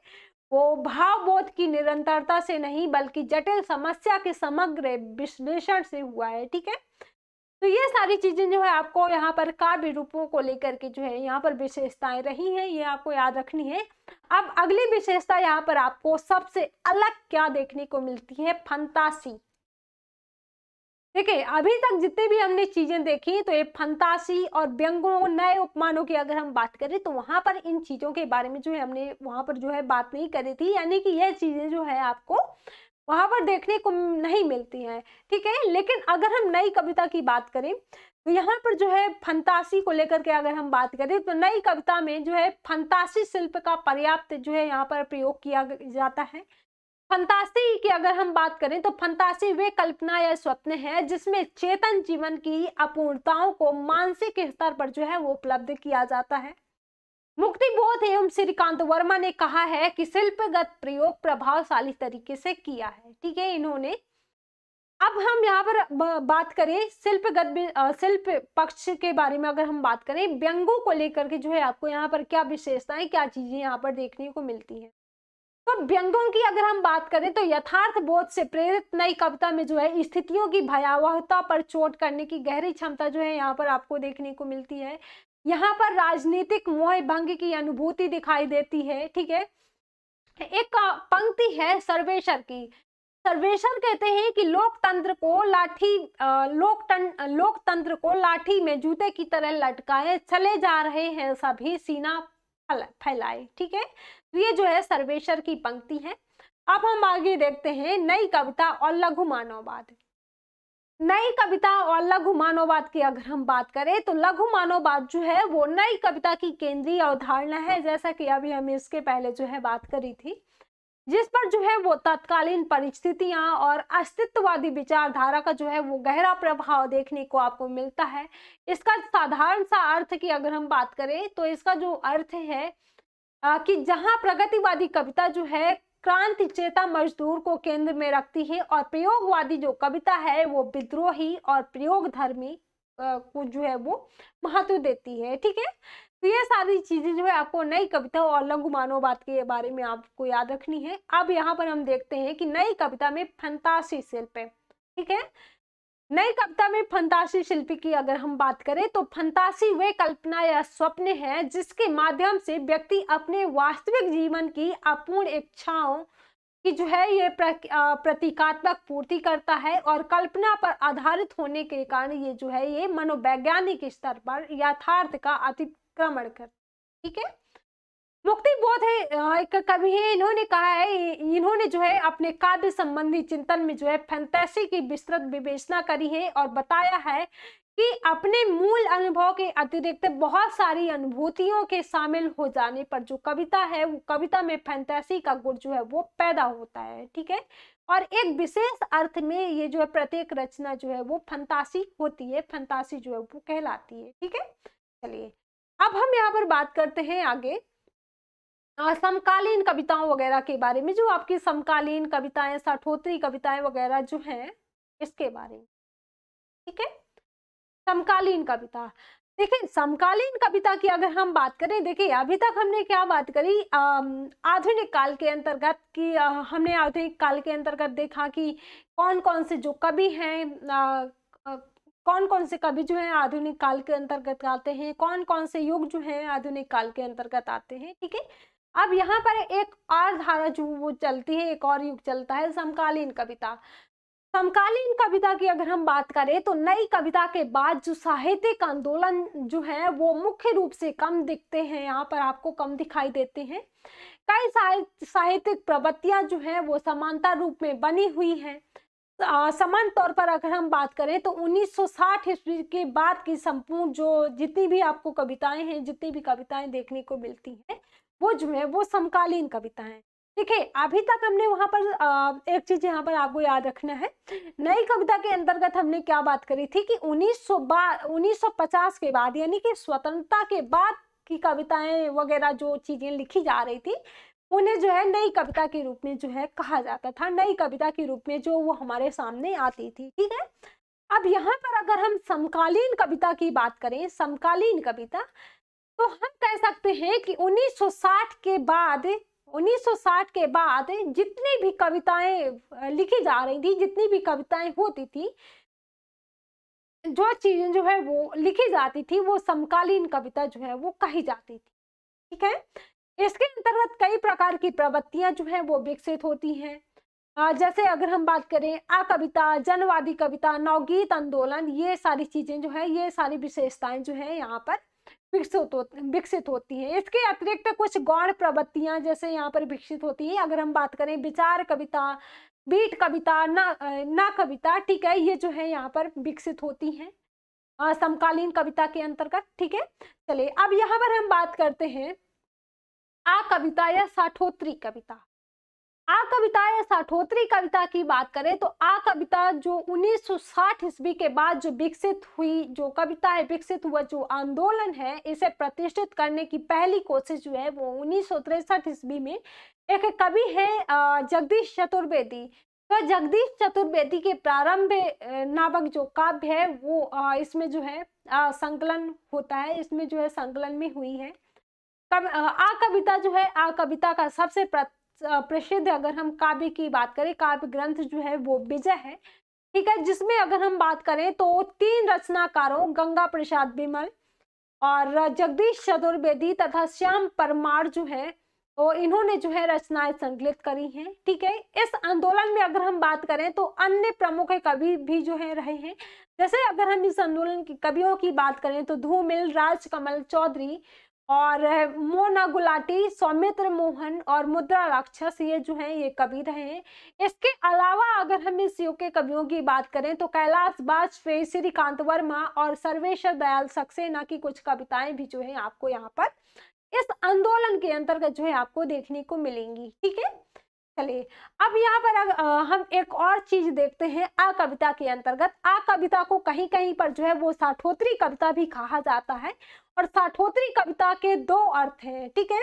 वो भावबोध की निरंतरता से नहीं बल्कि जटिल समस्या के समग्र विश्लेषण से हुआ है ठीक है तो ये सारी चीज़ें जो है आपको यहाँ पर काव्य रूपों को लेकर के जो है यहाँ पर विशेषताएं रही हैं ये आपको याद रखनी है अब अगली विशेषता यहाँ पर आपको सबसे अलग क्या देखने को मिलती है फंतासी देखिए अभी तक जितने भी हमने चीजें देखी तो ये फंतासी और व्यंगों नए उपमानों की अगर हम बात करें तो वहां पर इन चीजों के बारे में जो है हमने वहां पर जो है बात नहीं करी थी यानी कि यह चीजें जो है आपको वहां पर देखने को नहीं मिलती हैं ठीक है लेकिन अगर हम नई कविता की बात करें तो यहाँ पर जो है फंतासी को लेकर के अगर हम बात करें तो नई कविता में जो है फंतासी शिल्प का पर्याप्त जो है यहाँ पर प्रयोग किया जाता है फंतासी की अगर हम बात करें तो फंतासी वे कल्पना या स्वप्न है जिसमें चेतन जीवन की अपूर्णताओं को मानसिक स्तर पर जो है वो उपलब्ध किया जाता है मुक्ति बोध एवं श्रीकांत वर्मा ने कहा है कि शिल्पगत प्रयोग प्रभावशाली तरीके से किया है ठीक है इन्होंने अब हम यहाँ पर बात करें शिल्पगत शिल्प पक्ष के बारे में अगर हम बात करें व्यंगों को लेकर के जो है आपको यहाँ पर क्या विशेषताएं क्या चीजें यहाँ पर देखने को मिलती है तो व्यंगों की अगर हम बात करें तो यथार्थ बोध से प्रेरित नई कविता में जो है स्थितियों की भयावहता पर चोट करने की गहरी क्षमता जो है यहाँ पर आपको देखने को मिलती है यहाँ पर राजनीतिक मोह भंग की अनुभूति दिखाई देती है ठीक है एक पंक्ति है सर्वेशर की सर्वेशर कहते हैं कि लोकतंत्र को लाठी लोकतंत्र को लाठी में जूते की तरह लटकाए चले जा रहे हैं सभी सीना फैलाए ठीक है ये जो है सर्वेश्वर की पंक्ति है अब हम आगे देखते हैं नई कविता और लघु मानववाद नई कविता और लघु मानववाद की अगर हम बात करें तो लघु मानववाद जो है वो नई कविता की केंद्रीय अवधारणा है जैसा कि अभी हम इसके पहले जो है बात करी थी जिस पर जो है वो तत्कालीन परिस्थितियां और अस्तित्ववादी विचारधारा का जो है वो गहरा प्रभाव देखने को आपको मिलता है इसका साधारण सा अर्थ की अगर हम बात करें तो इसका जो अर्थ है कि जहां प्रगतिवादी कविता जो है क्रांति चेता मजदूर को केंद्र में रखती है और प्रयोगवादी जो कविता है वो विद्रोही और प्रयोग धर्मी को जो है वो महत्व देती है ठीक है तो ये सारी चीज़ें जो है आपको नई कविता और लघु मानववाद के बारे में आपको याद रखनी है अब यहाँ पर हम देखते हैं कि नई कविता में फंतासी शिल्प है ठीक है नई कविता में फंतासी शिल्पी की अगर हम बात करें तो फंतासी वे कल्पना या स्वप्न है जिसके माध्यम से व्यक्ति अपने वास्तविक जीवन की अपूर्ण इच्छाओं की जो है ये प्रतीकात्मक पूर्ति करता है और कल्पना पर आधारित होने के कारण ये जो है ये मनोवैज्ञानिक स्तर पर यथार्थ का अतिक्रमण कर ठीक है मुक्ति बोध है कवि है इन्होंने कहा है इन्होंने जो है अपने काव्य संबंधी चिंतन में जो है फैंटेसी की विस्तृत विवेचना करी है और बताया है कि अपने मूल अनुभव के अतिरिक्त बहुत सारी अनुभूतियों के शामिल हो जाने पर जो कविता है वो कविता में फैंटेसी का गुण जो है वो पैदा होता है ठीक है और एक विशेष अर्थ में ये जो है प्रत्येक रचना जो है वो फंतासी होती है फंतासी जो है वो कहलाती है ठीक है चलिए अब हम यहाँ पर बात करते हैं आगे समकालीन कविताओं वगैरह के बारे में जो आपकी समकालीन कविताएं सठोत्री कविताएं वगैरह जो हैं इसके बारे में ठीक है समकालीन कविता देखिए समकालीन कविता की अगर हम बात करें देखिए अभी तक हमने क्या बात करी आधुनिक काल के अंतर्गत की हमने आधुनिक काल के अंतर्गत देखा कि कौन कौन से जो कवि हैं कौन कौन से कवि जो हैं आधुनिक काल के अंतर्गत आते हैं कौन कौन से युग जो हैं आधुनिक काल के अंतर्गत आते हैं ठीक है थीके? अब यहाँ पर एक और धारा जो वो चलती है एक और युग चलता है समकालीन कविता समकालीन कविता की अगर हम बात करें तो नई कविता के बाद जो साहित्यिक आंदोलन जो है वो मुख्य रूप से कम दिखते हैं यहाँ पर आपको कम दिखाई देते हैं कई साहित्यिक प्रवृत्तियां जो हैं वो समानता रूप में बनी हुई हैं समान तौर पर अगर हम बात करें तो 1960 ईस्वी के बाद की संपूर्ण जो जितनी भी आपको कविताएं हैं जितनी भी कविताएं देखने को मिलती हैं वो जो है वो समकालीन कविता है है अभी तक हमने वहाँ पर एक चीज यहाँ पर आपको याद रखना है नई कविता के अंतर्गत हमने क्या बात करी थी कि सौ 1950 के बाद यानी कि स्वतंत्रता के बाद की कविताएं वगैरह जो चीजें लिखी जा रही थी उन्हें जो है नई कविता के रूप में जो है कहा जाता था नई कविता के रूप में जो वो हमारे सामने आती थी ठीक है अब यहाँ पर अगर हम समकालीन कविता की बात करें समकालीन कविता तो हम कह सकते हैं कि 1960 के बाद 1960 के बाद जितनी भी कविताएं लिखी जा रही थी जितनी भी कविताएं होती थी जो चीजें जो है वो लिखी जाती थी वो समकालीन कविता जो है वो कही जाती थी ठीक है इसके अंतर्गत कई प्रकार की प्रवृत्तियां जो है वो विकसित होती हैं जैसे अगर हम बात करें आ कविता जनवादी कविता नवगीत आंदोलन ये सारी चीजें जो है ये सारी विशेषताएं जो है यहाँ पर विकसित होती विकसित होती है इसके अतिरिक्त कुछ गौण प्रवृत्तियां जैसे यहाँ पर विकसित होती हैं अगर हम बात करें विचार कविता बीट कविता ना न कविता ठीक है ये जो है यहाँ पर विकसित होती हैं समकालीन कविता के अंतर्गत ठीक है चलिए अब यहाँ पर हम बात करते हैं आ कविता या साठोत्री कविता आ कविता या साठोत्री कविता की बात करें तो आ कविता जो 1960 सौ ईस्वी के बाद जो विकसित हुई जो कविता है विकसित हुआ जो आंदोलन है इसे प्रतिष्ठित करने की पहली कोशिश जो है वो उन्नीस ईस्वी में एक कवि है जगदीश चतुर्वेदी तो जगदीश चतुर्वेदी के प्रारंभ नामक जो काव्य है वो इसमें जो है संकलन होता है इसमें जो है संकलन में हुई है कव, आ कविता जो है आ कविता का सबसे प्रसिद्ध अगर हम काव्य की बात करें काव्य ग्रंथ जो है वो विजय है ठीक है जिसमें अगर हम बात करें तो तीन रचनाकारों गंगा प्रसाद विमल और जगदीश चतुर्वेदी तथा श्याम परमार जो है तो इन्होंने जो है रचनाएं संकलित करी हैं ठीक है इस आंदोलन में अगर हम बात करें तो अन्य प्रमुख कवि भी जो है रहे हैं जैसे अगर हम इस आंदोलन की कवियों की बात करें तो धूमिल राजकमल चौधरी और मोना गुलाटी सौमित्र मोहन और मुद्रा राक्षस ये जो हैं ये कवि रहे हैं इसके अलावा अगर हम इस युग के कवियों की बात करें तो कैलाश वाजपेयी श्रीकांत वर्मा और सर्वेश्वर दयाल सक्सेना की कुछ कविताएं भी जो है आपको यहाँ पर इस आंदोलन के अंतर्गत जो है आपको देखने को मिलेंगी ठीक है चलिए अब यहाँ पर अग, आ, हम एक और चीज देखते हैं आ कविता के अंतर्गत आ कविता को कहीं कहीं पर जो है वो साठोत्री कविता भी कहा जाता है और साठोत्री कविता के दो अर्थ हैं ठीक है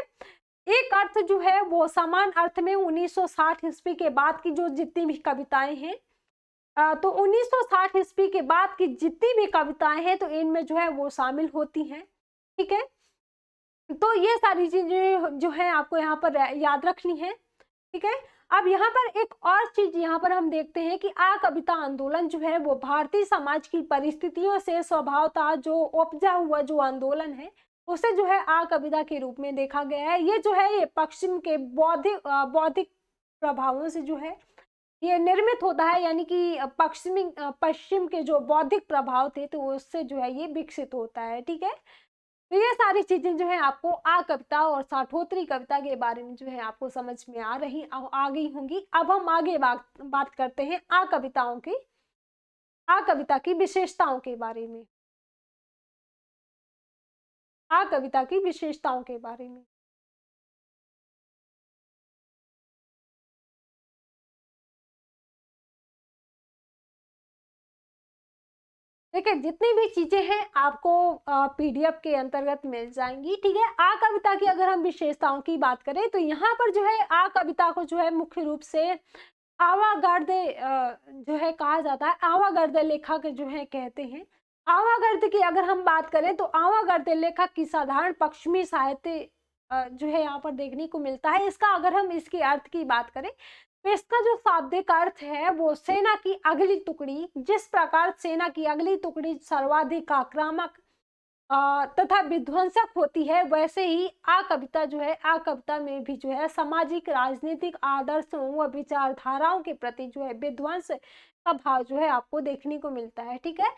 एक अर्थ जो है वो समान अर्थ में 1960 ईस्वी के बाद की जो जितनी भी कविताएं हैं तो 1960 ईस्वी के बाद की जितनी भी कविताएं हैं तो इनमें जो है वो शामिल होती हैं ठीक है तो ये सारी चीजें जो है आपको यहाँ पर याद रखनी है ठीक है अब यहाँ पर एक और चीज यहाँ पर हम देखते हैं कि आ कविता आंदोलन जो है वो भारतीय समाज की परिस्थितियों से स्वभावता जो उपजा हुआ जो आंदोलन है उसे जो है आ कविता के रूप में देखा गया है ये जो है ये पश्चिम के बौद्धिक बौद्धिक प्रभावों से जो है ये निर्मित होता है यानी कि पश्चिमी पश्चिम के जो बौद्धिक प्रभाव थे तो उससे जो है ये विकसित होता है ठीक है तो ये सारी चीज़ें जो है आपको आ कविता और साठोत्री कविता के बारे में जो है आपको समझ में आ रही आ, गई होंगी अब हम आगे बात बात करते हैं आ कविताओं की आ कविता की विशेषताओं के बारे में आ कविता की विशेषताओं के बारे में देखिए जितनी भी चीज़ें हैं आपको पीडीएफ के अंतर्गत मिल जाएंगी ठीक है आ कविता की अगर हम विशेषताओं की बात करें तो यहाँ पर जो है आ कविता को जो है मुख्य रूप से आवागर्द जो है कहा जाता है आवागर्द लेखक जो है कहते हैं आवागर्द की अगर हम बात करें तो आवागर्द लेखक की साधारण पक्षमी साहित्य जो है यहाँ पर देखने को मिलता है इसका अगर हम इसके अर्थ की बात करें तो इसका जो शाब्दिक अर्थ है वो सेना की अगली टुकड़ी जिस प्रकार सेना की अगली टुकड़ी सर्वाधिक आक्रामक तथा विध्वंसक होती है वैसे ही आ कविता जो है आ कविता में भी जो है सामाजिक राजनीतिक आदर्शों व विचारधाराओं के प्रति जो है विध्वंस का भाव जो है आपको देखने को मिलता है ठीक है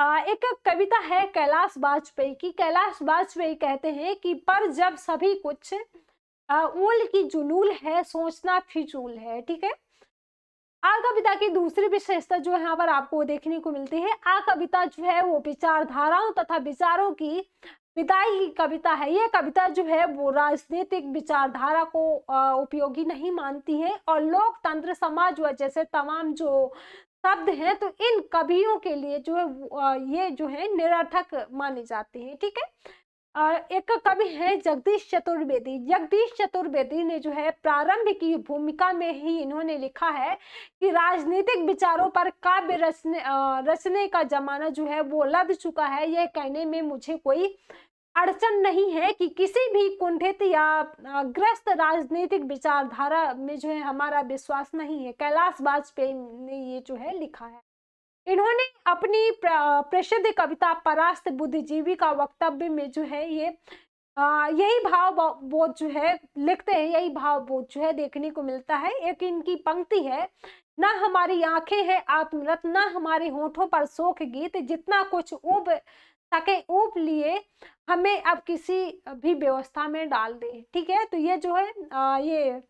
आ, एक कविता है कैलाश वाजपेयी की कैलाश वाजपेयी कहते हैं कि पर जब सभी कुछ ओल की जुलूल है सोचना फिजूल है ठीक है आ कविता की दूसरी विशेषता जो यहाँ पर आपको देखने को मिलती है आ कविता जो है वो विचारधाराओं तथा विचारों की विदाई की कविता है ये कविता जो है वो राजनीतिक विचारधारा को उपयोगी नहीं मानती है और लोकतंत्र समाज व जैसे तमाम जो शब्द हैं तो इन कवियों के लिए जो है ये जो है निरर्थक माने जाते हैं ठीक है एक कवि है जगदीश चतुर्वेदी जगदीश चतुर्वेदी ने जो है प्रारंभ की भूमिका में ही इन्होंने लिखा है कि राजनीतिक विचारों पर काव्य रचने रचने का जमाना जो है वो लद चुका है यह कहने में मुझे कोई अड़चन नहीं है कि किसी भी कुंठित या ग्रस्त राजनीतिक विचारधारा में जो है हमारा विश्वास नहीं है कैलाश वाजपेयी ने ये जो है लिखा है इन्होंने अपनी प्रसिद्ध कविता परास्त बुद्धिजीवी का वक्तव्य में जो है ये आ, यही भाव बोध जो है लिखते हैं यही भाव बोध जो है देखने को मिलता है एक इनकी पंक्ति है ना हमारी आंखें हैं आत्मरत ना हमारे होठों पर शोक गीत जितना कुछ उब सके ऊप लिए हमें अब किसी भी व्यवस्था में डाल दें ठीक है तो ये जो है आ, ये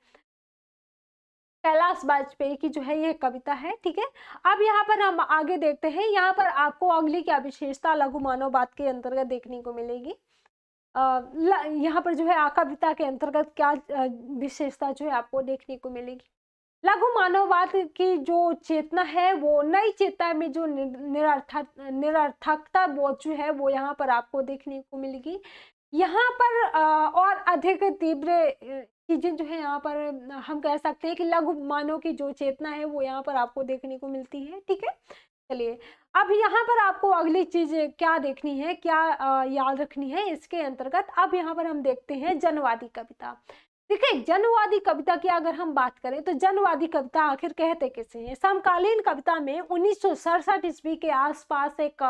कैलाश वाजपेयी की जो है ये कविता है ठीक है अब यहाँ पर हम आगे देखते हैं यहाँ पर आपको अगली क्या विशेषता लघु मानववाद के अंतर्गत देखने को मिलेगी यहाँ पर जो है कविता के अंतर्गत क्या विशेषता जो है आपको देखने को मिलेगी लघु मानववाद की जो चेतना है वो नई चेतना में जो निरर्थक निरर्थकता बोध जो है वो यहाँ पर आपको देखने को मिलेगी यहाँ पर और अधिक तीव्र चीज़ें जो है यहाँ पर हम कह सकते हैं कि लघु मानव की जो चेतना है वो यहाँ पर आपको देखने को मिलती है ठीक है चलिए अब यहाँ पर आपको अगली चीज क्या देखनी है क्या याद रखनी है इसके अंतर्गत अब यहाँ पर हम देखते हैं जनवादी कविता देखिए जनवादी कविता की अगर हम बात करें तो जनवादी कविता आखिर कहते किसे हैं समकालीन कविता में उन्नीस सौ ईस्वी के आसपास एक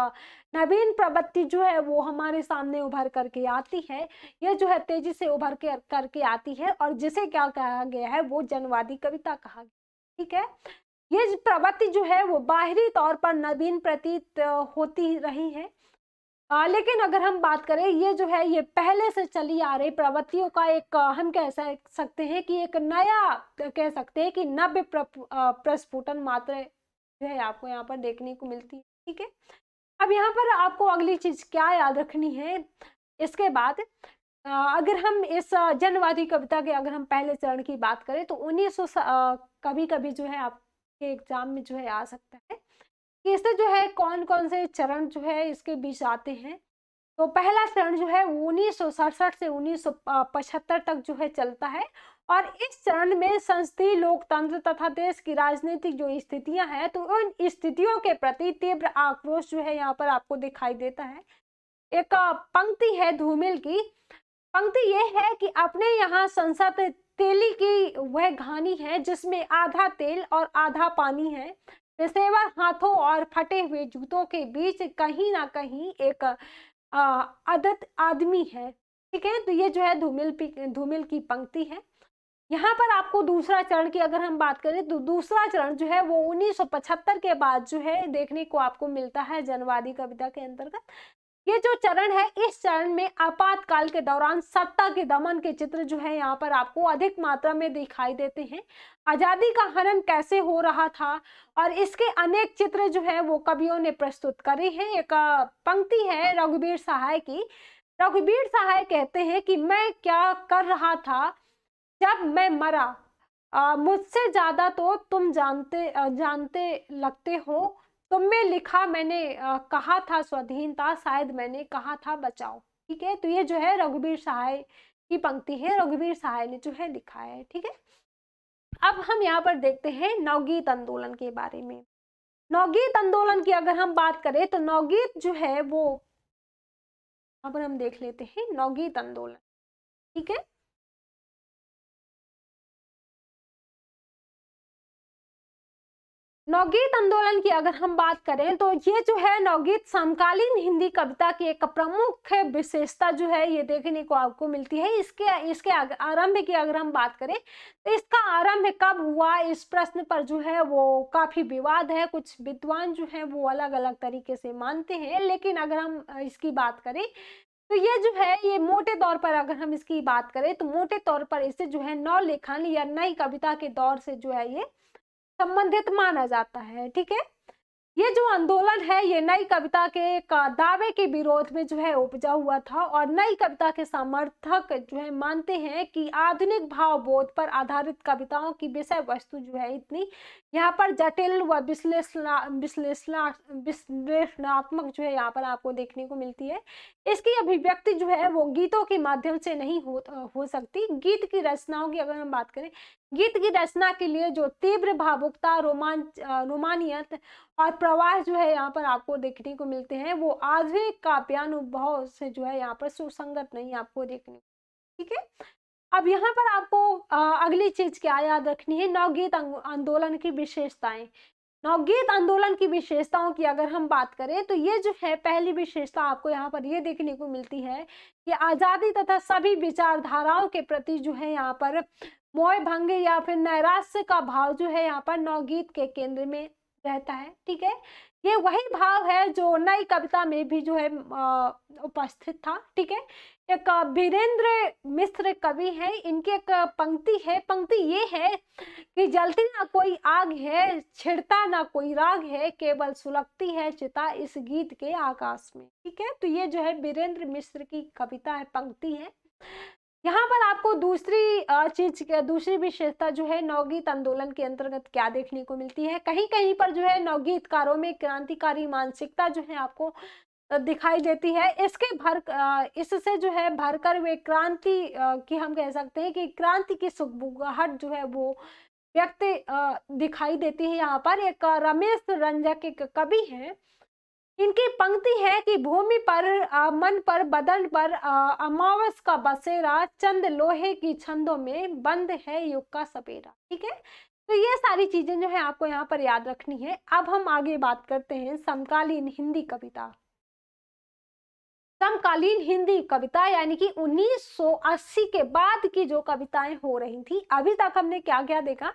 नवीन प्रवृत्ति जो है वो हमारे सामने उभर करके आती है यह जो है तेजी से उभर के करके आती है और जिसे क्या कहा गया है वो जनवादी कविता कहा गया ठीक है ये प्रवृत्ति जो है वो बाहरी तौर पर नवीन प्रतीत होती रही है आ, लेकिन अगर हम बात करें ये जो है ये पहले से चली आ रही प्रवृत्तियों का एक हम कह सकते हैं कि एक नया कह सकते हैं कि नव्य प्रस्फुटन मात्र जो है आपको यहाँ पर देखने को मिलती है ठीक है अब यहाँ पर आपको अगली चीज क्या याद रखनी है इसके बाद अगर हम इस जनवादी कविता के अगर हम पहले चरण की बात करें तो उन्नीस कभी कभी जो है आपके एग्जाम में जो है आ सकता है कैसे तो जो है कौन कौन से चरण जो है इसके बीच आते हैं तो पहला चरण जो है उन्नीस से उन्नीस तक जो है चलता है और इस चरण में संस्थित लोकतंत्र तथा देश की राजनीतिक जो स्थितियां हैं तो उन स्थितियों के प्रति तीव्र आक्रोश जो है यहाँ पर आपको दिखाई देता है एक पंक्ति है धूमिल की पंक्ति ये है कि अपने यहाँ संसद तेली की वह घानी है जिसमें आधा तेल और आधा पानी है पेशेवर हाथों और फटे हुए जूतों के बीच कहीं ना कहीं एक आदत आदमी है ठीक है तो ये जो है धूमिल धूमिल की पंक्ति है यहाँ पर आपको दूसरा चरण की अगर हम बात करें तो दूसरा चरण जो है वो 1975 के बाद जो है देखने को आपको मिलता है जनवादी कविता के अंतर्गत ये जो चरण है इस चरण में आपातकाल के दौरान सत्ता के दमन के चित्र जो है यहाँ पर आपको अधिक मात्रा में दिखाई देते हैं आजादी का हनन कैसे हो रहा था और इसके अनेक चित्र जो है वो कवियों ने प्रस्तुत करे हैं एक पंक्ति है रघुबीर सहाय की रघुबीर सहाय कहते हैं कि मैं क्या कर रहा था जब मैं मरा मुझसे ज्यादा तो तुम जानते जानते लगते हो तो मैं लिखा मैंने आ, कहा था स्वाधीनता शायद मैंने कहा था बचाओ ठीक है तो ये जो है रघुवीर सहाय की पंक्ति है रघुवीर सहाय ने जो है लिखा है ठीक है अब हम यहाँ पर देखते हैं नवगीत आंदोलन के बारे में नवगीत आंदोलन की अगर हम बात करें तो नवगीत जो है वो अब हम देख लेते हैं नवगीत आंदोलन ठीक है नवगीत आंदोलन की अगर हम बात करें तो ये जो है नवगीत समकालीन हिंदी कविता की एक प्रमुख विशेषता जो है ये देखने को आपको मिलती है इसके इसके आरंभ की अगर हम बात करें तो इसका आरंभ कब हुआ इस प्रश्न पर जो है वो काफ़ी विवाद है कुछ विद्वान जो है वो अलग अलग तरीके से मानते हैं लेकिन अगर हम इसकी बात करें तो ये जो है ये मोटे तौर पर अगर हम इसकी बात करें तो मोटे तौर पर इसे जो है नौ लेखन या नई कविता के दौर से जो है ये संबंधित माना जाता है ठीक है ये जो आंदोलन है ये नई कविता के दावे के विरोध में जो है उपजा हुआ था और नई कविता के समर्थक जो है मानते हैं कि आधुनिक भावबोध पर आधारित कविताओं की विषय वस्तु जो है इतनी यहाँ पर जटिल व विश्लेषणा विश्लेषणा विश्लेषणात्मक जो है यहाँ पर आपको देखने को मिलती है इसकी अभिव्यक्ति जो है वो गीतों के माध्यम से नहीं हो हो सकती गीत की रचनाओं की अगर हम बात करें गीत की रचना के लिए जो तीव्र भावुकता रोमांच रोमानियत और प्रवास जो है यहाँ पर आपको देखने को मिलते हैं वो आधुनिक काव्यानुभव से जो है यहाँ पर सुसंगत नहीं आपको देखने ठीक है अब यहाँ पर आपको अगली चीज क्या याद रखनी है नवगीत आंदोलन की विशेषताएं नवगीत आंदोलन की विशेषताओं की अगर हम बात करें तो ये जो है पहली विशेषता आपको यहाँ पर ये देखने को मिलती है कि आज़ादी तथा सभी विचारधाराओं के प्रति जो है यहाँ पर मोह भंग या फिर नैराश्य का भाव जो है यहाँ पर नवगीत के केंद्र में रहता है ठीक है ये वही भाव है जो नई कविता में भी जो है उपस्थित था ठीक है एक वीरेंद्र मिश्र कवि हैं इनकी एक पंक्ति है पंक्ति ये है कि जलती ना कोई आग है छिड़ता ना कोई राग है केवल सुलगती है चिता इस गीत के आकाश में ठीक है तो ये जो है वीरेंद्र मिश्र की कविता है पंक्ति है यहाँ पर आपको दूसरी चीज दूसरी विशेषता जो है नवगीत आंदोलन के अंतर्गत क्या देखने को मिलती है कहीं कहीं पर जो है नवगीतकारों में क्रांतिकारी मानसिकता जो है आपको दिखाई देती है इसके भर इससे जो है भरकर वे क्रांति की हम कह सकते हैं कि क्रांति की सुखबुगाहट जो है वो व्यक्ति दिखाई देती है यहाँ पर एक रमेश रंजक एक कवि हैं इनकी पंक्ति है कि भूमि पर आ, मन पर बदन पर अमावस का बसेरा चंद लोहे की छंदों में बंद है युग का सपेरा ठीक है तो ये सारी चीजें जो है आपको यहाँ पर याद रखनी है अब हम आगे बात करते हैं समकालीन हिंदी कविता समकालीन हिंदी कविता यानी कि 1980 के बाद की जो कविताएं हो रही थी अभी तक हमने क्या क्या देखा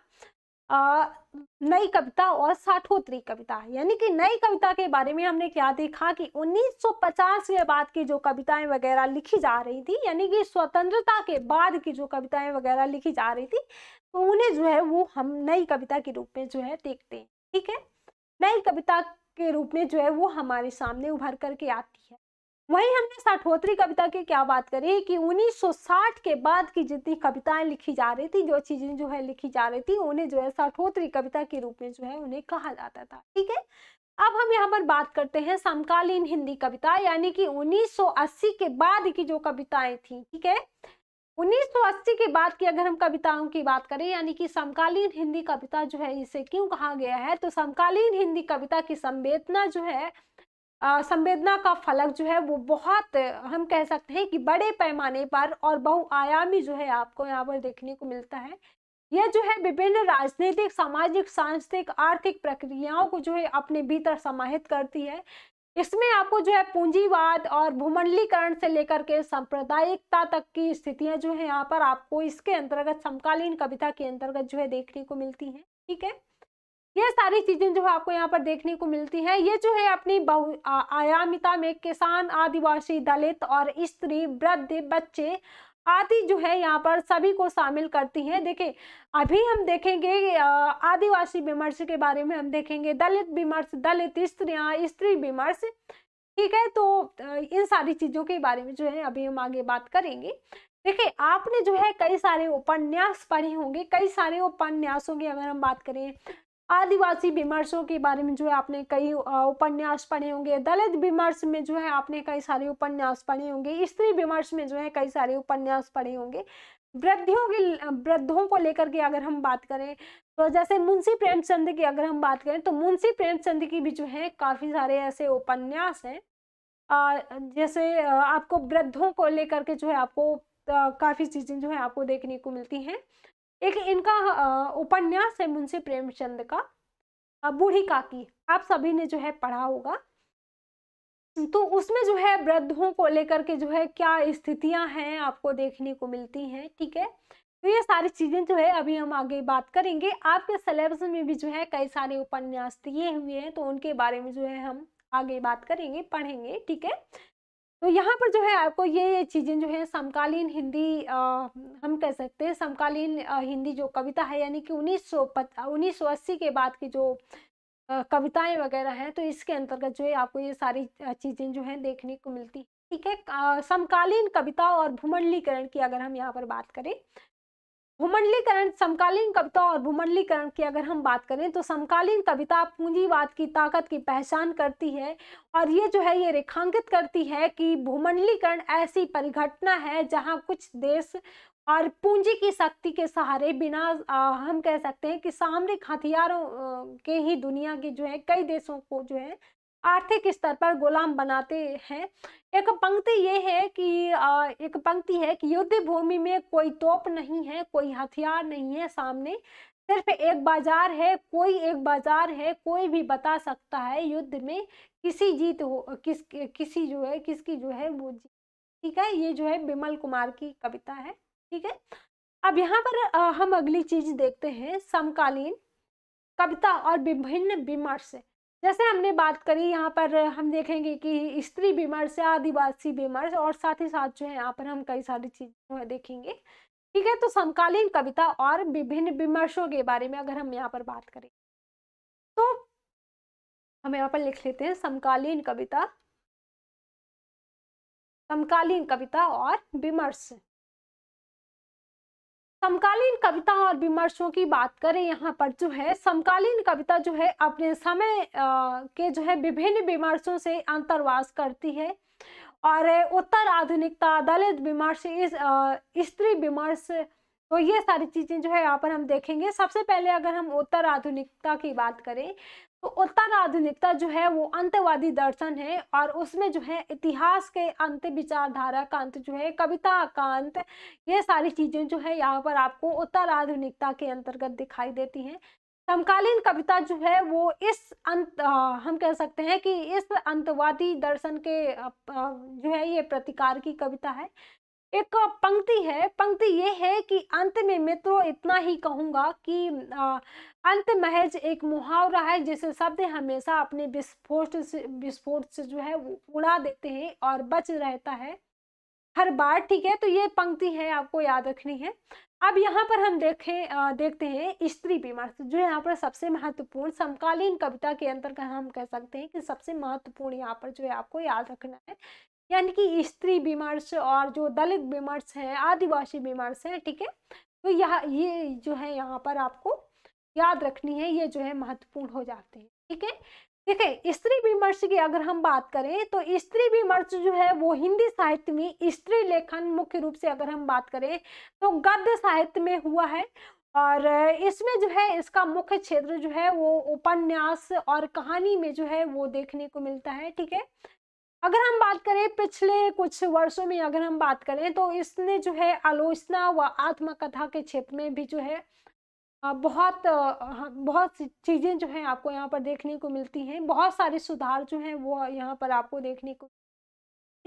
नई कविता और साठोत्री कविता यानी कि नई कविता के बारे में हमने क्या देखा कि 1950 के बाद की जो कविताएं वगैरह लिखी जा रही थी यानी कि स्वतंत्रता के बाद की जो कविताएं वगैरह लिखी जा रही थी तो उन्हें जो है वो हम नई कविता के रूप में जो है देखते हैं ठीक है नई कविता के रूप में जो है वो हमारे सामने उभर करके आती है वहीं हमने साठोत्री कविता की क्या बात करी कि 1960 के बाद की जितनी कविताएं लिखी जा रही थी जो चीजें जो है लिखी जा रही थी उन्हें जो है साठोत्री कविता के रूप में जो है उन्हें कहा जाता था ठीक है अब हम यहाँ पर बात करते हैं समकालीन हिंदी कविता यानी कि 1980 के बाद की जो कविताएं थी ठीक है 1980 के बाद की अगर हम कविताओं की बात करें यानी कि समकालीन हिंदी कविता जो है इसे क्यों कहा गया है तो समकालीन हिंदी कविता की संवेदना जो है संवेदना का फलक जो है वो बहुत हम कह सकते हैं कि बड़े पैमाने पर और बहुआयामी जो है आपको यहाँ पर देखने को मिलता है यह जो है विभिन्न राजनीतिक सामाजिक सांस्कृतिक आर्थिक प्रक्रियाओं को जो है अपने भीतर समाहित करती है इसमें आपको जो है पूंजीवाद और भूमंडलीकरण से लेकर के सांप्रदायिकता तक की स्थितियां जो है यहाँ पर आपको इसके अंतर्गत समकालीन कविता के अंतर्गत जो है देखने को मिलती हैं ठीक है ये सारी चीजें जो है आपको यहाँ पर देखने को मिलती हैं ये जो है अपनी बहु आयामिता में किसान आदिवासी दलित और स्त्री वृद्ध बच्चे आदि जो है यहाँ पर सभी को शामिल करती हैं देखिए अभी हम देखेंगे आदिवासी विमर्श के बारे में हम देखेंगे दलित विमर्श दलित स्त्रियाँ स्त्री विमर्श ठीक है तो इन सारी चीज़ों के बारे में जो है अभी हम आगे बात करेंगे देखिए आपने जो है कई सारे उपन्यास पढ़े होंगे कई सारे उपन्यासों की अगर हम बात करें आदिवासी विमर्शों के बारे में जो है आपने कई उपन्यास पढ़े होंगे दलित विमर्श में जो है आपने कई सारे उपन्यास पढ़े होंगे स्त्री विमर्श में जो है कई सारे उपन्यास पढ़े होंगे वृद्धियों के वृद्धों को लेकर के अगर हम बात करें तो जैसे मुंशी प्रेमचंद की अगर हम बात करें तो मुंशी प्रेमचंद की भी जो है काफ़ी सारे ऐसे उपन्यास हैं जैसे आपको वृद्धों को लेकर के जो है आपको काफ़ी चीज़ें जो है आपको देखने को मिलती हैं एक इनका उपन्यास है मुंशी प्रेमचंद का बूढ़ी काकी आप सभी ने जो है पढ़ा होगा तो उसमें जो है वृद्धों को लेकर के जो है क्या स्थितियां हैं आपको देखने को मिलती हैं ठीक है तो ये सारी चीज़ें जो है अभी हम आगे बात करेंगे आपके सिलेबस में भी जो है कई सारे उपन्यास दिए हुए हैं तो उनके बारे में जो है हम आगे बात करेंगे पढ़ेंगे ठीक है तो यहाँ पर जो है आपको ये ये चीज़ें जो है समकालीन हिंदी आ, हम कह सकते हैं समकालीन हिंदी जो कविता है यानी कि उन्नीस सौ उन्नीस सौ अस्सी के बाद की जो कविताएं वगैरह हैं तो इसके अंतर्गत जो है आपको ये सारी चीज़ें जो हैं देखने को मिलती है ठीक है समकालीन कविता और भूमंडलीकरण की अगर हम यहाँ पर बात करें भूमंडलीकरण समकालीन कविता और भूमंडलीकरण की अगर हम बात करें तो समकालीन कविता पूंजीवाद की ताकत की पहचान करती है और ये जो है ये रेखांकित करती है कि भूमंडलीकरण ऐसी परिघटना है जहां कुछ देश और पूंजी की शक्ति के सहारे बिना आ, हम कह सकते हैं कि सामरिक हथियारों के ही दुनिया के जो है कई देशों को जो है आर्थिक स्तर पर गुलाम बनाते हैं एक पंक्ति ये है कि एक पंक्ति है कि युद्ध भूमि में कोई तोप नहीं है कोई हथियार नहीं है सामने सिर्फ एक बाजार है कोई एक बाजार है कोई भी बता सकता है युद्ध में किसी जीत हो किस किसी जो है किसकी जो है वो जीत ठीक है ये जो है बिमल कुमार की कविता है ठीक है अब यहाँ पर हम अगली चीज देखते हैं समकालीन कविता और विभिन्न विमर्श जैसे हमने बात करी यहाँ पर हम देखेंगे कि स्त्री विमर्श आदिवासी विमर्श और साथ ही साथ जो है यहाँ पर हम कई सारी चीज़ें देखेंगे ठीक है तो समकालीन कविता और विभिन्न विमर्शों के बारे में अगर हम यहाँ पर बात करें तो हम यहाँ पर लिख लेते हैं समकालीन कविता समकालीन कविता और विमर्श समकालीन कविता और विमर्शों की बात करें यहाँ पर जो है समकालीन कविता जो है अपने समय के जो है विभिन्न विमर्शों से अंतर्वास करती है और उत्तर आधुनिकता दलित विमर्श इस स्त्री विमर्श तो ये सारी चीज़ें जो है यहाँ पर हम देखेंगे सबसे पहले अगर हम उत्तर आधुनिकता की बात करें तो उत्तर आधुनिकता जो है वो अंतवादी दर्शन है और उसमें जो है इतिहास के अंत विचारधारा का अंत जो है कविता का अंत ये सारी चीज़ें जो है यहाँ पर आपको उत्तर आधुनिकता के अंतर्गत दिखाई देती हैं समकालीन कविता जो है वो इस अंत आ, हम कह सकते हैं कि इस अंतवादी दर्शन के आ, जो है ये प्रतिकार की कविता है एक पंक्ति है पंक्ति ये है कि अंत में मित्रों तो इतना ही कहूँगा कि आ, अंत महज एक मुहावरा है जिसे शब्द हमेशा अपने विस्फोट से विस्फोट से जो है वो उड़ा देते हैं और बच रहता है हर बार ठीक है तो ये पंक्ति है आपको याद रखनी है अब यहाँ पर हम देखें आ, देखते हैं स्त्री विमर्श जो यहाँ पर सबसे महत्वपूर्ण समकालीन कविता के अंतर्गत हम कह सकते हैं कि सबसे महत्वपूर्ण यहाँ पर जो है आपको याद रखना है यानी कि स्त्री विमर्श और जो दलित विमर्श है आदिवासी विमर्श है ठीक है तो यह ये जो है यहाँ पर आपको याद रखनी है ये जो है महत्वपूर्ण हो जाते हैं ठीक है है स्त्री विमर्श की अगर हम बात करें तो स्त्री विमर्श जो है वो हिंदी साहित्य में स्त्री लेखन मुख्य रूप से अगर हम बात करें तो गद्य साहित्य में हुआ है और इसमें जो है इसका मुख्य क्षेत्र जो है वो उपन्यास और कहानी में जो है वो देखने को मिलता है ठीक है अगर हम बात करें पिछले कुछ वर्षों में अगर हम बात करें तो इसने जो है आलोचना व आत्मकथा के क्षेत्र में भी जो है बहुत बहुत चीज़ें जो हैं आपको यहाँ पर देखने को मिलती हैं बहुत सारे सुधार जो हैं वो यहाँ पर आपको देखने को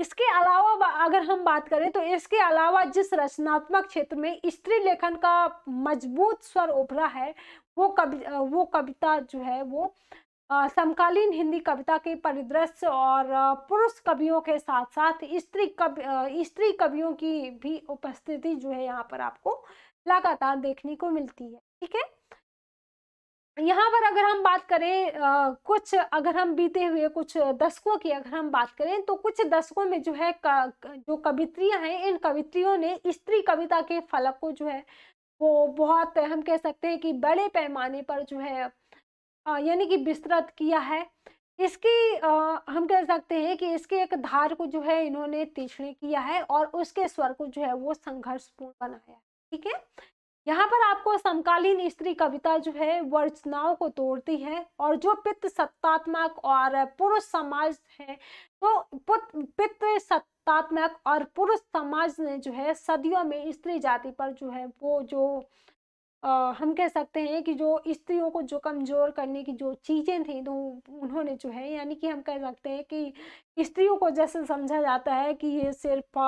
इसके अलावा अगर हम बात करें तो इसके अलावा जिस रचनात्मक क्षेत्र में स्त्री लेखन का मजबूत स्वर उभरा है वो कवि वो कविता जो है वो समकालीन हिंदी कविता के परिदृश्य और पुरुष कवियों के साथ साथ स्त्री कवि स्त्री कवियों की भी उपस्थिति जो है यहाँ पर आपको लगातार देखने को मिलती है ठीक है यहाँ पर अगर हम बात करें आ, कुछ अगर हम बीते हुए कुछ दशकों की अगर हम बात करें तो कुछ दशकों में जो है क, जो कवित्रियाँ हैं इन कवित्रियों ने स्त्री कविता के फलक को जो है वो बहुत हम कह सकते हैं कि बड़े पैमाने पर जो है यानी कि विस्तृत किया है इसकी आ, हम कह सकते हैं कि इसके एक धार को जो है इन्होंने तीक्ष्ण किया है और उसके स्वर को जो है वो संघर्षपूर्ण बनाया है ठीक है यहाँ पर आपको समकालीन स्त्री कविता जो है वर्चनाओं को तोड़ती है और जो पित्त सत्तात्मक और पुरुष समाज है तो पित्त सत्तात्मक और पुरुष समाज ने जो है सदियों में स्त्री जाति पर जो है वो जो आ, हम कह सकते हैं कि जो स्त्रियों को जो कमज़ोर करने की जो चीज़ें थी तो उन्होंने जो है यानी कि हम कह सकते हैं कि स्त्रियों को जैसे समझा जाता है कि ये सिर्फ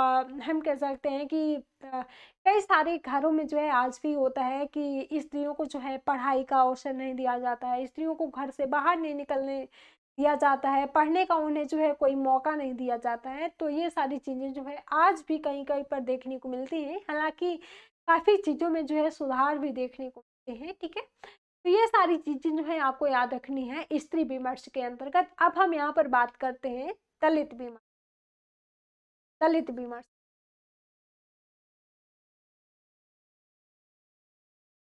हम कह सकते हैं कि कई सारे घरों में जो है आज भी होता है कि स्त्रियों को जो है पढ़ाई का अवसर नहीं दिया जाता है स्त्रियों को घर से बाहर नहीं निकलने दिया जाता है पढ़ने का उन्हें जो है कोई मौका नहीं दिया जाता है तो ये सारी चीज़ें जो है आज भी कहीं कहीं पर देखने को मिलती हैं हालांकि काफ़ी चीज़ों में जो है सुधार भी देखने को मिलते हैं ठीक है तो ये सारी चीज़ें जो है आपको याद रखनी है स्त्री विमर्श के अंतर्गत अब हम यहाँ पर बात करते हैं दलित विमर्श दलित विमर्श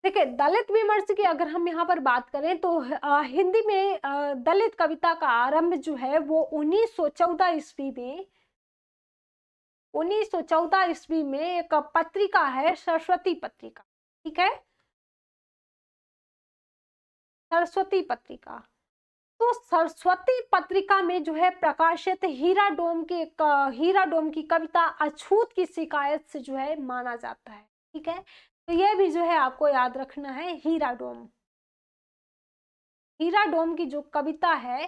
देखिए दलित विमर्श की अगर हम यहाँ पर बात करें तो आ, हिंदी में आ, दलित कविता का आरंभ जो है वो 1914 ईस्वी में 1914 ईस्वी में एक पत्रिका है सरस्वती पत्रिका ठीक है सरस्वती पत्रिका तो सरस्वती पत्रिका में जो है प्रकाशित हीरा डोम की एक हीरा डोम की कविता अछूत की शिकायत से जो है माना जाता है ठीक है तो यह भी जो है आपको याद रखना है हीरा डोम हीरा डोम की जो कविता है